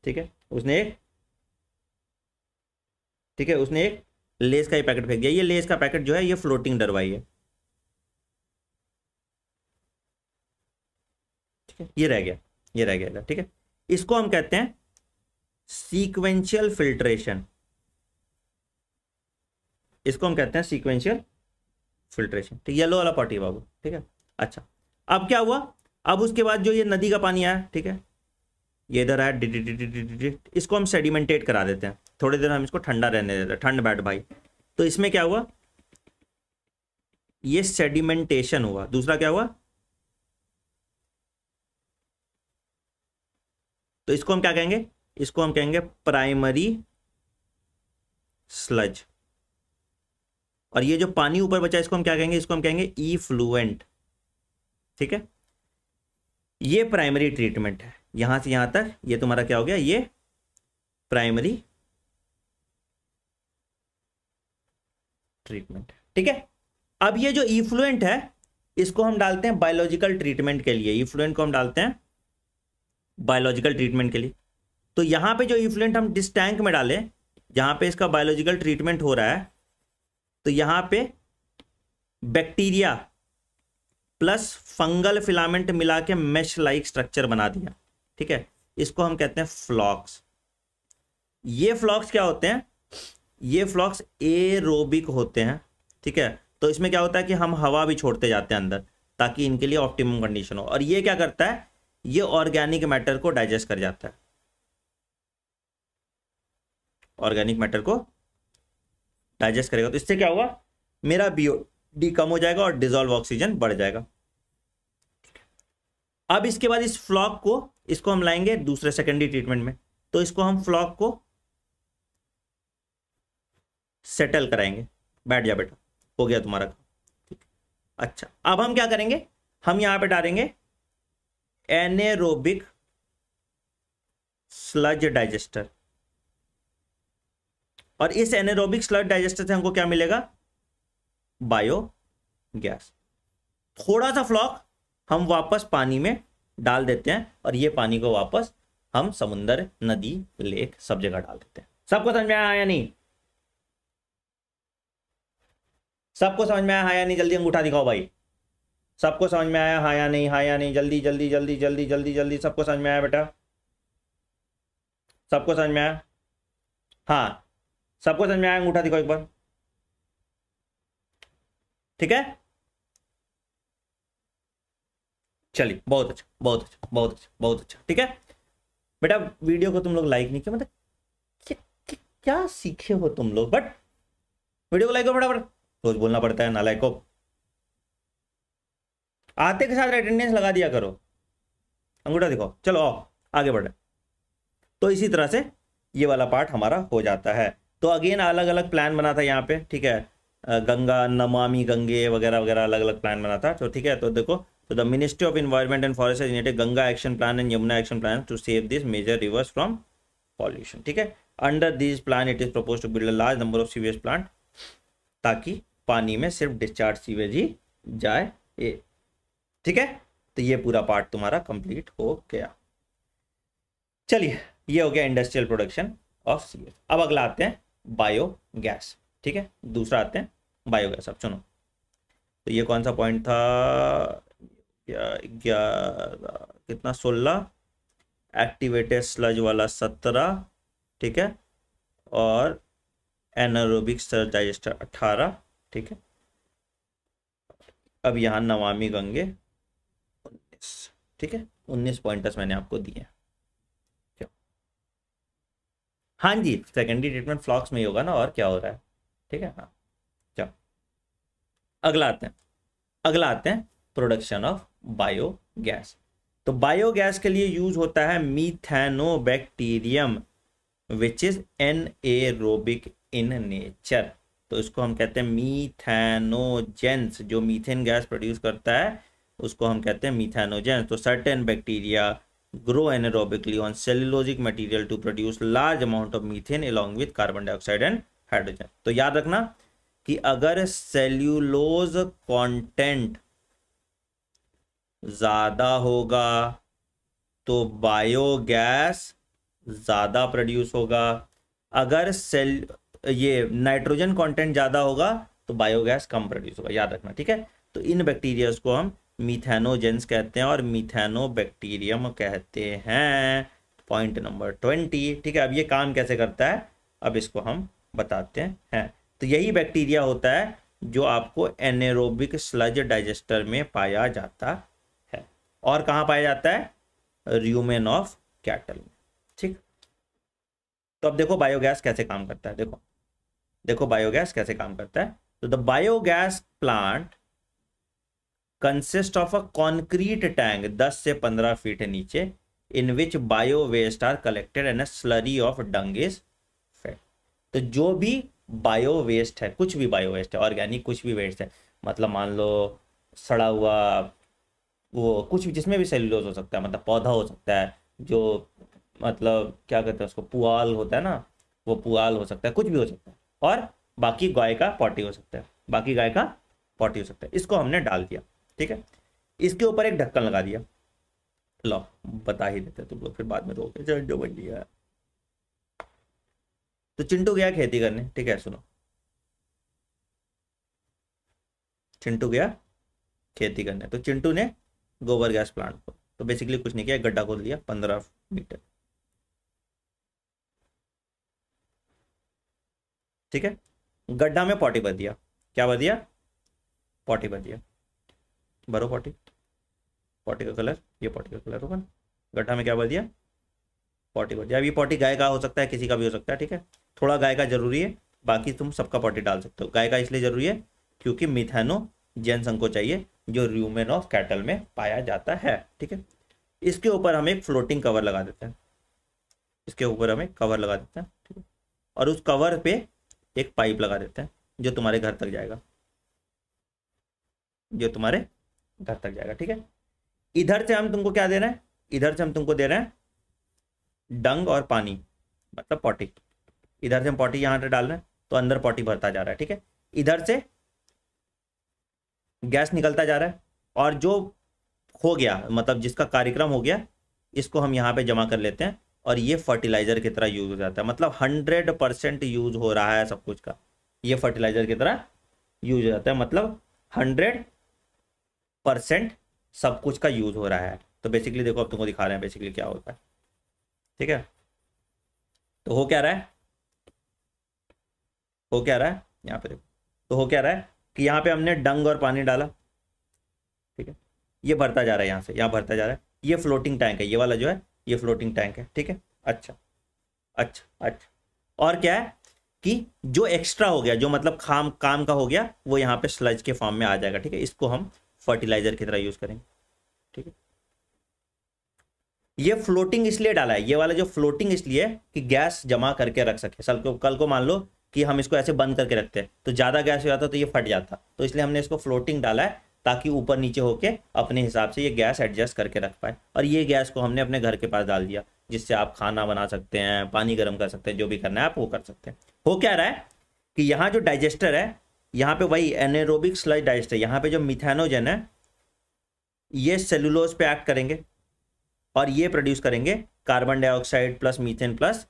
ठीक है उसने एक ठीक है उसने एक लेस का ही पैकेट फेंक दिया ये लेस का पैकेट जो है ये फ्लोटिंग डरवाई है ठीक है ये रह गया ये रह गया ठीक है इसको हम कहते हैं सीक्वेंशियल फिल्ट्रेशन इसको हम कहते हैं सीक्वेंशियल फिल्ट्रेशन ठीक येलो वाला पॉटी बाबू ठीक है अच्छा अब क्या हुआ अब उसके बाद जो ये नदी का पानी आया ठीक है ये इधर आया इसको हम सेडिमेंटेट करा देते हैं थोड़ी देर हम इसको ठंडा रहने देते हैं ठंड बैठ भाई तो इसमें क्या हुआ ये सेडिमेंटेशन हुआ दूसरा क्या हुआ तो इसको हम क्या कहेंगे इसको हम कहेंगे प्राइमरी स्लज और ये जो पानी ऊपर बचा इसको हम क्या कहेंगे इसको हम कहेंगे ई फ्लुएंट ठीक है ये प्राइमरी ट्रीटमेंट है यहां से यहां तक ये तुम्हारा क्या हो गया ये प्राइमरी ट्रीटमेंट ठीक है अब ये जो इफ्लुएंट है इसको हम डालते हैं बायोलॉजिकल ट्रीटमेंट के लिए इफ्लुएंट को हम डालते हैं बायोलॉजिकल ट्रीटमेंट के लिए तो यहां पे जो इफ्लुएंट हम जिस टैंक में डालें जहां पे इसका बायोलॉजिकल ट्रीटमेंट हो रहा है तो यहां पे बैक्टीरिया प्लस फंगल फिलामेंट मिला के मेश लाइक स्ट्रक्चर बना दिया ठीक है इसको हम कहते हैं फ्लॉक्स ये फ्लॉक्स क्या होते हैं ये फ्लॉक्स एरोबिक होते हैं ठीक है तो इसमें क्या होता है कि हम हवा भी छोड़ते जाते हैं अंदर ताकि इनके लिए ऑप्टिमम कंडीशन हो और ये क्या करता है ये ऑर्गेनिक मैटर को डाइजेस्ट कर जाता है ऑर्गेनिक मैटर को डाइजेस्ट करेगा तो इससे क्या होगा मेरा बीओ डी कम हो जाएगा और डिजोल्व ऑक्सीजन बढ़ जाएगा अब इसके बाद इस फ्लॉक को इसको हम लाएंगे दूसरे सेकेंडरी ट्रीटमेंट में तो इसको हम फ्लॉक को सेटल कराएंगे बैठ जा बेटा हो गया तुम्हारा काम ठीक अच्छा अब हम क्या करेंगे हम यहां पे डालेंगे एनेरोबिक स्लज डाइजेस्टर और इस एनेरोबिक स्लज डाइजेस्टर से हमको क्या मिलेगा बायो गैस थोड़ा सा फ्लॉक हम वापस पानी में डाल देते हैं और ये पानी को वापस हम समुंदर नदी लेक सब जगह डाल देते हैं सबको समझ में आया नहीं सबको समझ में आया हाँ या नहीं जल्दी अंगूठा दिखाओ भाई सबको समझ में आया हाँ या नहीं हाँ या नहीं जल्दी जल्दी जल्दी जल्दी जल्दी जल्दी सबको समझ में आया बेटा सबको समझ में आया हाँ सबको समझ में आया अंगूठा दिखाओ एक बार ठीक है चलिए बहुत अच्छा बहुत अच्छा बहुत अच्छा बहुत अच्छा ठीक है बेटा वीडियो को तुम लोग लाइक नहीं किया मतलब क्या, सीखे हो तुम लोग बट वीडियो को लाइक करो फटाफट रोज बोलना पड़ता है नालायको आते के साथ अटेंडेंस लगा दिया करो अंगूठा दिखाओ चलो आओ आगे बढ़े तो इसी तरह से ये वाला पार्ट हमारा हो जाता है तो अगेन अलग अलग प्लान बना था यहाँ पे ठीक है गंगा नमामि गंगे वगैरह वगैरह अलग अलग प्लान बना था तो ठीक है तो देखो तो the ministry of environment and forest initiated Ganga action plan and Yamuna action plan to save this major rivers from pollution ठीक है under this plan it is propose to build a large number of sewage plant ताकि पानी में सिर्फ discharge sewage ही जाए ये ठीक है तो ये पूरा पार्ट तुम्हारा कंप्लीट हो गया चलिए ये हो गया इंडस्ट्रियल प्रोडक्शन ऑफ सीवेज अब अगला आते हैं बायोगैस ठीक है दूसरा आते हैं बायोगैस अब चुनो तो ये कौन सा पॉइंट था ग्यारह कितना सोलह एक्टिवेटेड स्लज वाला सत्रह ठीक है और एनारोबिक सर डाइजेस्टर अट्ठारह ठीक है अब यहाँ नवामि गंगे उन्नीस ठीक है उन्नीस पॉइंटर्स मैंने आपको दिए हैं हाँ जी सेकेंडरी ट्रीटमेंट फ्लॉक्स में ही होगा ना और क्या हो रहा है ठीक है हाँ चलो अगला आते हैं अगला आते हैं प्रोडक्शन ऑफ बायो गैस तो बायो गैस के लिए यूज होता है bacterium which is anaerobic in nature तो इसको हम कहते हैं मीथेनोजेंस जो मीथेन गैस प्रोड्यूस करता है उसको हम कहते हैं मीथेनोजेंस तो certain bacteria grow anaerobically on cellulosic material to produce large amount of methane along with carbon dioxide and hydrogen तो याद रखना कि अगर सेल्यूलोज कंटेंट ज्यादा होगा तो बायोगैस ज्यादा प्रोड्यूस होगा अगर सेल ये नाइट्रोजन कंटेंट ज़्यादा होगा तो बायोगैस कम प्रोड्यूस होगा याद रखना ठीक है तो इन बैक्टीरियाज को हम मिथेनोजेंस कहते हैं और मिथेनो बैक्टीरियम कहते हैं पॉइंट नंबर ट्वेंटी ठीक है अब ये काम कैसे करता है अब इसको हम बताते हैं तो यही बैक्टीरिया होता है जो आपको एनेरोबिक स्लज डाइजेस्टर में पाया जाता है और कहाँ पाया जाता है र्यूमेन ऑफ कैटल में ठीक तो अब देखो बायोगैस कैसे काम करता है देखो देखो बायोगैस कैसे काम करता है तो the biogas plant consist of a concrete tank 10 से 15 फीट नीचे in which bio waste are collected and a slurry of dung तो जो भी बायो वेस्ट है कुछ भी बायो वेस्ट है ऑर्गेनिक कुछ भी वेस्ट है मतलब मान लो सड़ा हुआ वो कुछ भी जिसमें भी सेल्यूलोज हो सकता है मतलब पौधा हो सकता है जो मतलब क्या कहते हैं उसको पुआल होता है ना वो पुआल हो सकता है कुछ भी हो सकता है और बाकी गाय का पॉटी हो सकता है बाकी गाय का पॉटी हो सकता है इसको हमने डाल दिया ठीक है इसके ऊपर एक ढक्कन लगा दिया लो बता ही देते तुम लोग फिर बाद में रोके चिंटू बन गया तो चिंटू गया खेती करने ठीक है सुनो चिंटू गया खेती करने तो चिंटू ने गोबर गैस प्लांट को तो बेसिकली कुछ नहीं किया गड्ढा खोल लिया पंद्रह मीटर ठीक है गड्ढा में पॉटी भर दिया क्या भर दिया पॉटी भर दिया भरो पॉटी पॉटी का कलर ये पॉटी का कलर होगा गड्ढा में क्या भर दिया पॉटी भर दिया पॉटी गाय का हो सकता है किसी का भी हो सकता है ठीक है थोड़ा गाय का जरूरी है बाकी तुम सबका पॉटी डाल सकते हो गाय का इसलिए जरूरी है क्योंकि मिथेनो जैन को चाहिए जो र्यूमेन ऑफ कैटल में पाया जाता है ठीक है इसके ऊपर हम एक फ्लोटिंग कवर लगा देते हैं इसके ऊपर हम एक कवर लगा देते हैं ठीक है और उस कवर पे एक पाइप लगा देते हैं जो तुम्हारे घर तक जाएगा जो तुम्हारे घर तक जाएगा ठीक है इधर से हम तुमको क्या दे रहे हैं इधर से हम तुमको दे रहे हैं डंग और पानी मतलब पॉटी इधर से हम पॉटी यहां से डाल रहे हैं तो अंदर पॉटी भरता जा रहा है ठीक है इधर से गैस निकलता जा रहा है और जो हो गया मतलब जिसका कार्यक्रम हो गया इसको हम यहाँ पे जमा कर लेते हैं और ये फर्टिलाइजर की तरह यूज हो जाता है मतलब हंड्रेड परसेंट यूज हो रहा है सब कुछ का ये फर्टिलाइजर की तरह यूज हो जाता है मतलब हंड्रेड परसेंट सब कुछ का यूज हो रहा है तो बेसिकली देखो अब तुमको दिखा रहे हैं बेसिकली क्या होता है ठीक है तो हो क्या रहा है हो क्या रहा है यहाँ पे देखो तो हो क्या रहा है कि यहाँ पे हमने डंग और पानी डाला ठीक है ये भरता जा रहा है यहाँ से यहाँ भरता जा रहा है ये फ्लोटिंग टैंक है ये वाला जो है ये फ्लोटिंग टैंक है ठीक है अच्छा अच्छा अच्छा और क्या है कि जो एक्स्ट्रा हो गया जो मतलब खाम काम का हो गया वो यहाँ पे स्लज के फॉर्म में आ जाएगा ठीक है इसको हम फर्टिलाइजर की तरह यूज करेंगे ठीक है ये फ्लोटिंग इसलिए डाला है ये वाला जो फ्लोटिंग इसलिए कि गैस जमा करके रख सके सल को कल को मान लो कि हम इसको ऐसे बंद करके रखते हैं तो ज़्यादा गैस हो जाता तो ये फट जाता तो इसलिए हमने इसको फ्लोटिंग डाला है ताकि ऊपर नीचे होके अपने हिसाब से ये गैस एडजस्ट करके रख पाए और ये गैस को हमने अपने घर के पास डाल दिया जिससे आप खाना बना सकते हैं पानी गर्म कर सकते हैं जो भी करना है आप वो कर सकते हैं हो क्या रहा है कि यहाँ जो डाइजेस्टर है यहाँ पे वही एनेरोबिक स्लज डाइजेस्टर यहाँ पे जो मिथेनोजन है ये सेलुलोज पे एक्ट करेंगे और ये प्रोड्यूस करेंगे carbon dioxide plus methane plus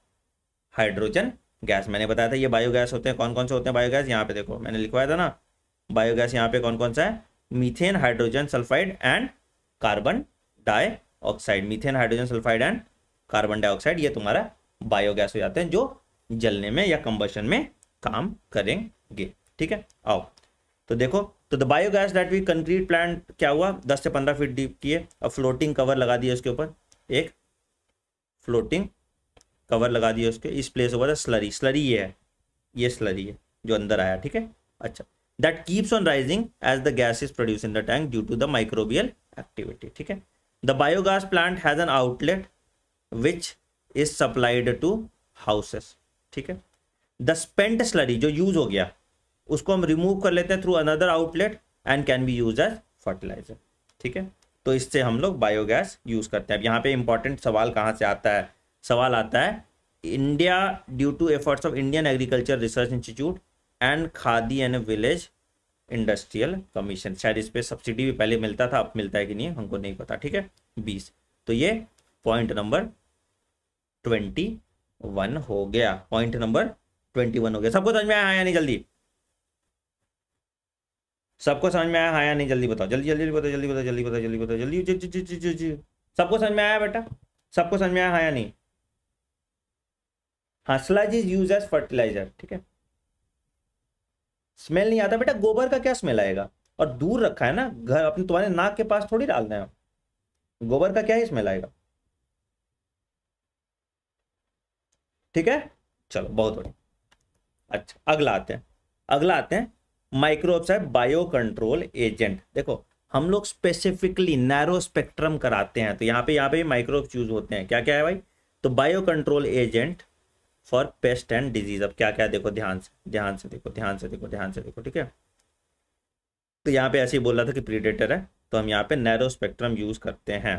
hydrogen gas मैंने बताया था ये बायोगैस होते हैं कौन कौन से होते हैं बायोगैस यहाँ पे देखो मैंने लिखवाया था ना बायोगैस यहाँ पे कौन कौन सा है methane hydrogen sulphide and carbon dioxide methane hydrogen sulphide and carbon dioxide ये तुम्हारा बायोगैस हो जाते हैं जो जलने में या कंबशन में काम करेंगे ठीक है आओ तो देखो तो the biogas date we concrete plant क्या हुआ 10 से 15 फीट डीप किए और फ्लोटिंग कवर लगा दिया उसके ऊपर एक फ्लोटिंग कवर लगा दिया उसके इस प्लेस ऊपर स्लरी स्लरी ये है ये स्लरी है जो अंदर आया ठीक है अच्छा that keeps on rising as the gas is produce in the tank due to the microbial activity ठीक है the biogas plant has an outlet which is supplied to houses ठीक है द स्पेंट स्लरी जो use हो गया उसको हम remove कर लेते हैं through another outlet and can be use as fertiliser ठीक है तो इससे हम लोग बायोगैस यूज करते हैं अब यहाँ पे इंपॉर्टेंट सवाल कहाँ से आता है सवाल आता है India due to efforts of Indian Agriculture Research Institute and Khadi and Village Industrial Commission शायद इस पर सब्सिडी भी पहले मिलता था अब मिलता है कि नहीं हमको नहीं पता ठीक है बीस तो ये पॉइंट नंबर ट्वेंटी वन हो गया पॉइंट नंबर ट्वेंटी वन हो गया सबको समझ में आया या नहीं जल्दी सबको समझ में आया हाँ नहीं जल्दी बताओ जल्दी जल्दी बताओ जल्दी बताओ जल्दी बताओ जल्दी बताओ जल्दी जी जी जी जी जी सबको समझ में आया बेटा सबको समझ में आया हाँ नहीं हसलाज जी यूज एज फर्टिलाइजर ठीक है स्मेल नहीं आता बेटा गोबर का क्या स्मेल आएगा और दूर रखा है ना घर अपने तुम्हारे नाक के पास थोड़ी डालना है गोबर का क्या ही स्मेल आएगा ठीक है चलो बहुत बढ़िया अच्छा अगला आते हैं अगला आते हैं माइक्रोब्स है बायो कंट्रोल एजेंट देखो हम लोग स्पेसिफिकली नैरो स्पेक्ट्रम कराते हैं तो यहाँ पे यहाँ पे माइक्रोब्स यूज होते हैं क्या क्या है भाई तो bio control agent for pest and disease अब क्या क्या देखो ध्यान से ध्यान से देखो ध्यान से देखो ध्यान से देखो ठीक है तो यहाँ पे ऐसे ही बोल रहा था कि प्रीडेटर है तो हम यहाँ पे नैरो स्पेक्ट्रम यूज करते हैं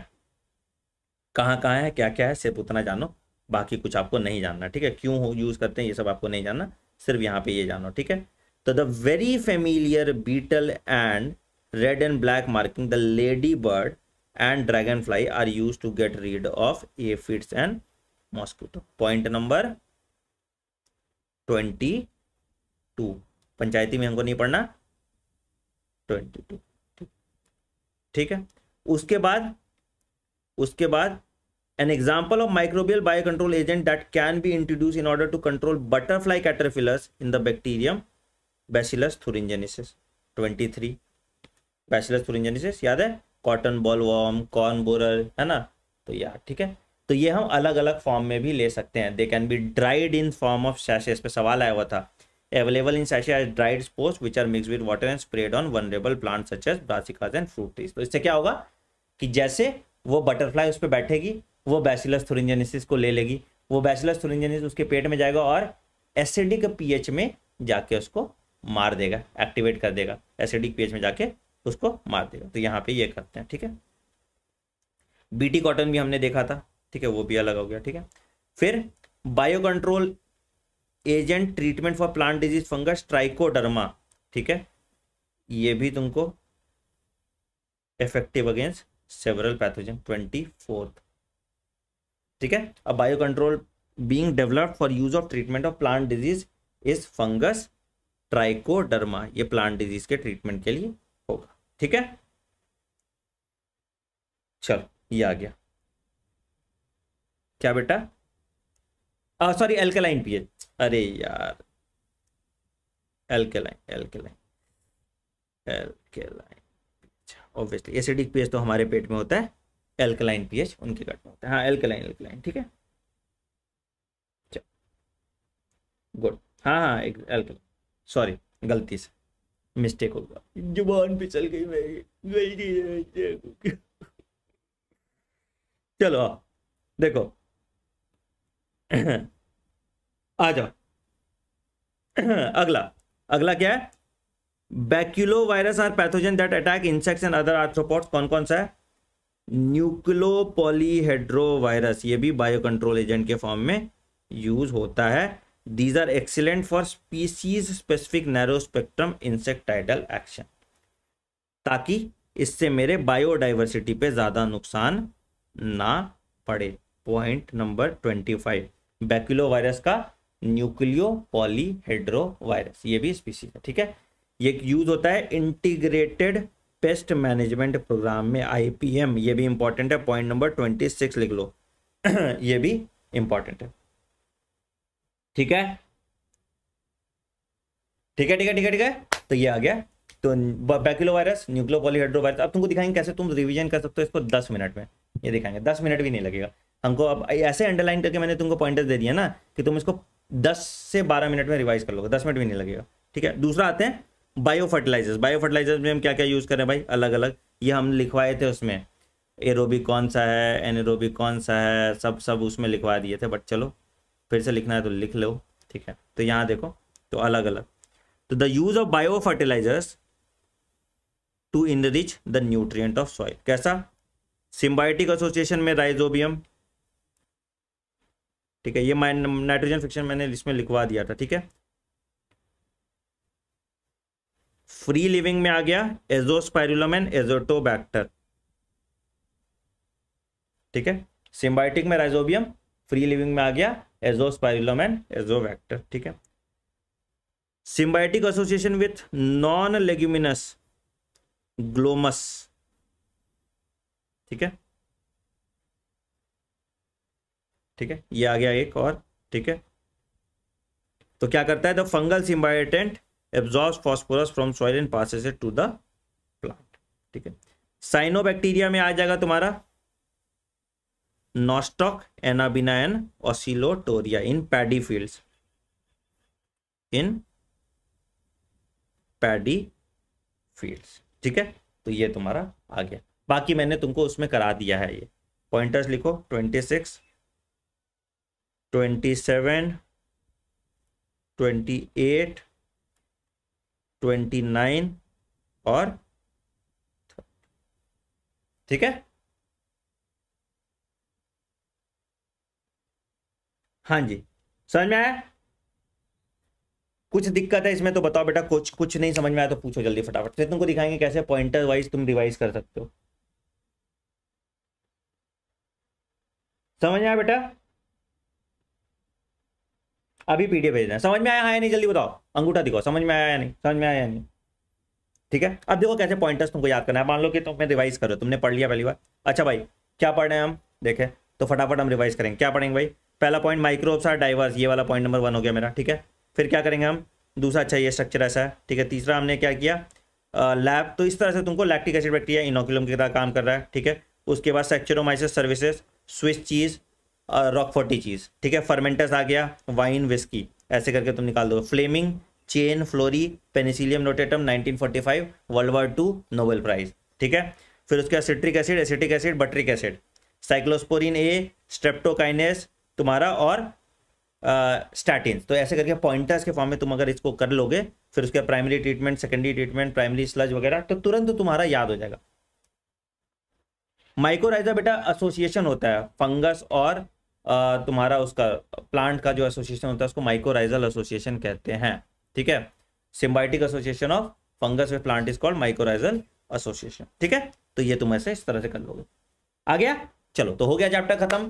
कहाँ कहाँ है क्या क्या है सिर्फ उतना जानो बाकी कुछ आपको नहीं जानना ठीक है क्यों यूज करते हैं ये सब आपको नहीं जानना सिर्फ यहाँ पे ये जानो ठीक है तो the very familiar beetle and red and black marking the ladybird and dragonfly are use to get rid of fits and mosquito point number twenty two पंचायती में हमको नहीं पढ़ना ट्वेंटी टू ठीक है उसके बाद उसके बाद an example of microbial bio control agent that can be introduce in order to control butterfly caterpillars in the bacterium Bacillus thuringiensis twenty three Bacillus thuringiensis याद है cotton boll worm corn borer है ना तो यार ठीक है तो ये हम अलग अलग फॉर्म में भी ले सकते हैं they can be dried in form of sachet इस पर सवाल आया हुआ था available in sachet as dried spores which are mixed with water and sprayed on vulnerable plants such as brassicas and fruit तो इससे क्या होगा कि जैसे वो बटरफ्लाई उस पर बैठेगी वो बैसिलस थुरिंजेनेसिस को ले लेगी वो बैसिलस थुरिंजेनेसिस उसके पेट में जाएगा और एसिडिक पीएच में जाके उसको मार देगा एक्टिवेट कर देगा एसिडिक पीएच में जाके उसको मार देगा तो यहाँ पे ये करते हैं ठीक है बीटी कॉटन भी हमने देखा था ठीक है वो भी अलग हो गया ठीक है फिर bio control agent treatment for plant disease fungus Trichoderma ठीक है ये भी तुमको effective against several pathogen twenty fourth ठीक है अब bio control being developed for use of treatment of plant disease is fungus Trichoderma ये प्लांट डिजीज के ट्रीटमेंट के लिए होगा ठीक है चलो ये आ गया क्या बेटा सॉरी एल्केलाइन पीएच अरे यार alkaline alkaline alkaline pH obviously acidic pH तो हमारे पेट में होता है एल्केलाइन पीएच उनके गट में होता है हाँ एल्केलाइन एल्केलाइन ठीक है गुड हाँ हाँ एक एल्केलाइन सॉरी गलती से मिस्टेक हो गया जुबान पे चल गई मेरी गलती चलो देखो आ जाओ अगला अगला क्या है baculovirus are pathogen that attack insects and other arthropods कौन कौन सा है न्यूक्लोपोलीहेड्रो वायरस ये भी बायो कंट्रोल एजेंट के फॉर्म में यूज होता है these are excellent for species specific narrow spectrum insecticidal action ताकि इससे मेरे बायोडाइवर्सिटी पे ज़्यादा नुकसान ना पड़े point number twenty five baculovirus का न्यूक्लियो पॉलीहेड्रो वायरस ये भी स्पीसीज है ठीक है ये यूज होता है इंटीग्रेटेड पेस्ट मैनेजमेंट प्रोग्राम में आईपीएम ये भी इंपॉर्टेंट है पॉइंट नंबर ट्वेंटी सिक्स लिख लो ये भी इंपॉर्टेंट है ठीक है ठीक है ठीक है ठीक है तो ये आ गया तो baculovirus nucleopolyhedrovirus अब तुमको दिखाएंगे कैसे तुम रिविजन कर सकते हो इसको दस मिनट में ये दिखाएंगे दस मिनट भी नहीं लगेगा हमको अब ऐसे अंडरलाइन करके मैंने तुमको पॉइंटर्स दे दिया ना कि तुम इसको दस से बारह मिनट में रिवाइज कर लोगे दस मिनट भी नहीं लगेगा ठीक है दूसरा आते हैं बायो फर्टिलाइजर्स बायो फर्टिलाइजर्स में हम क्या क्या यूज़ करें भाई अलग अलग ये हम लिखवाए थे उसमें एरोबिक कौन सा है एनएरोबिक कौन सा है सब सब उसमें लिखवा दिए थे बट चलो फिर से लिखना है तो लिख लो ठीक है तो यहाँ देखो तो अलग अलग तो the use of bio fertilisers to enrich the nutrient of soil कैसा सिम्बायोटिक एसोसिएशन में राइजोबियम ठीक है ये नाइट्रोजन फिक्शन मैंने इसमें लिखवा दिया था ठीक है फ्री लिविंग में आ गया एजोस्पायरुलम एंड एजोटोबैक्टर ठीक है सिम्बायोटिक में राइजोबियम फ्री लिविंग में आ गया एजोस्पायरुलम एंड एजोबैक्टर ठीक है symbiotic association with non leguminous Glomus ठीक है ठीक है ये आ गया एक और ठीक है तो क्या करता है the fungal symbiont absorb phosphorus from soil and passes to the plant ठीक है साइनो बैक्टीरिया में आ जाएगा तुम्हारा Nostoc Anabaena Oscillatoria in paddy fields in paddy fields ठीक है तो ये तुम्हारा आ गया बाकी मैंने तुमको उसमें करा दिया है ये पॉइंटर्स लिखो twenty six twenty seven twenty eight twenty nine और ठीक है हाँ जी समझ में आया कुछ दिक्कत है इसमें तो बताओ बेटा कुछ कुछ नहीं समझ में आया तो पूछो जल्दी फटाफट फिर तो तुमको दिखाएंगे कैसे पॉइंटर वाइज तुम रिवाइज कर सकते हो समझ में आया बेटा अभी पीडीएफ भेजना है समझ में आया है नहीं जल्दी बताओ अंगूठा दिखाओ समझ में आया या नहीं समझ में आया या नहीं ठीक है अब देखो कैसे पॉइंटर्स तुमको याद करना है मान लो कि तुम्हें रिवाइज करो तुमने पढ़ लिया पहली बार अच्छा भाई क्या पढ़ रहे हैं हम देखें तो फटाफट हम रिवाइज करेंगे क्या पढ़ेंगे भाई पहला पॉइंट माइक्रोब्स आर डाइवर्स ये वाला पॉइंट नंबर वन हो गया मेरा ठीक है फिर क्या करेंगे हम दूसरा अच्छा ये स्ट्रक्चर ऐसा है ठीक है तीसरा हमने क्या किया लैब तो इस तरह से तुमको लैक्टिक एसिड बैक्टीरिया इनोकुलम की तरह काम कर रहा है ठीक है उसके बाद Saccharomyces cerevisiae Swiss cheese Roquefort cheese ठीक है फर्मेंटस आ गया वाइन विस्की ऐसे करके तुम निकाल दो Fleming Chain Florey Penicillium notatum 1945 World War Two Nobel Prize ठीक है फिर उसके बाद citric acid acetic acid butyric acid cyclosporin A streptokinase तुम्हारा और स्टैटिन तो ऐसे करके पॉइंटर्स के फॉर्म में तुम अगर इसको कर लोगे फिर उसके primary treatment secondary treatment primary sludge वगैरह तो तुरंत तुम्हारा याद हो जाएगा माइकोराइजा बेटा एसोसिएशन होता है फंगस और तुम्हारा उसका प्लांट का जो एसोसिएशन होता है उसको माइकोराइजल एसोसिएशन कहते हैं ठीक है symbiotic association of fungus with plant is called mycorrhizal association ठीक है तो ये तुम ऐसे इस तरह से कर लोगे आ गया चलो तो हो गया चैप्टर खत्म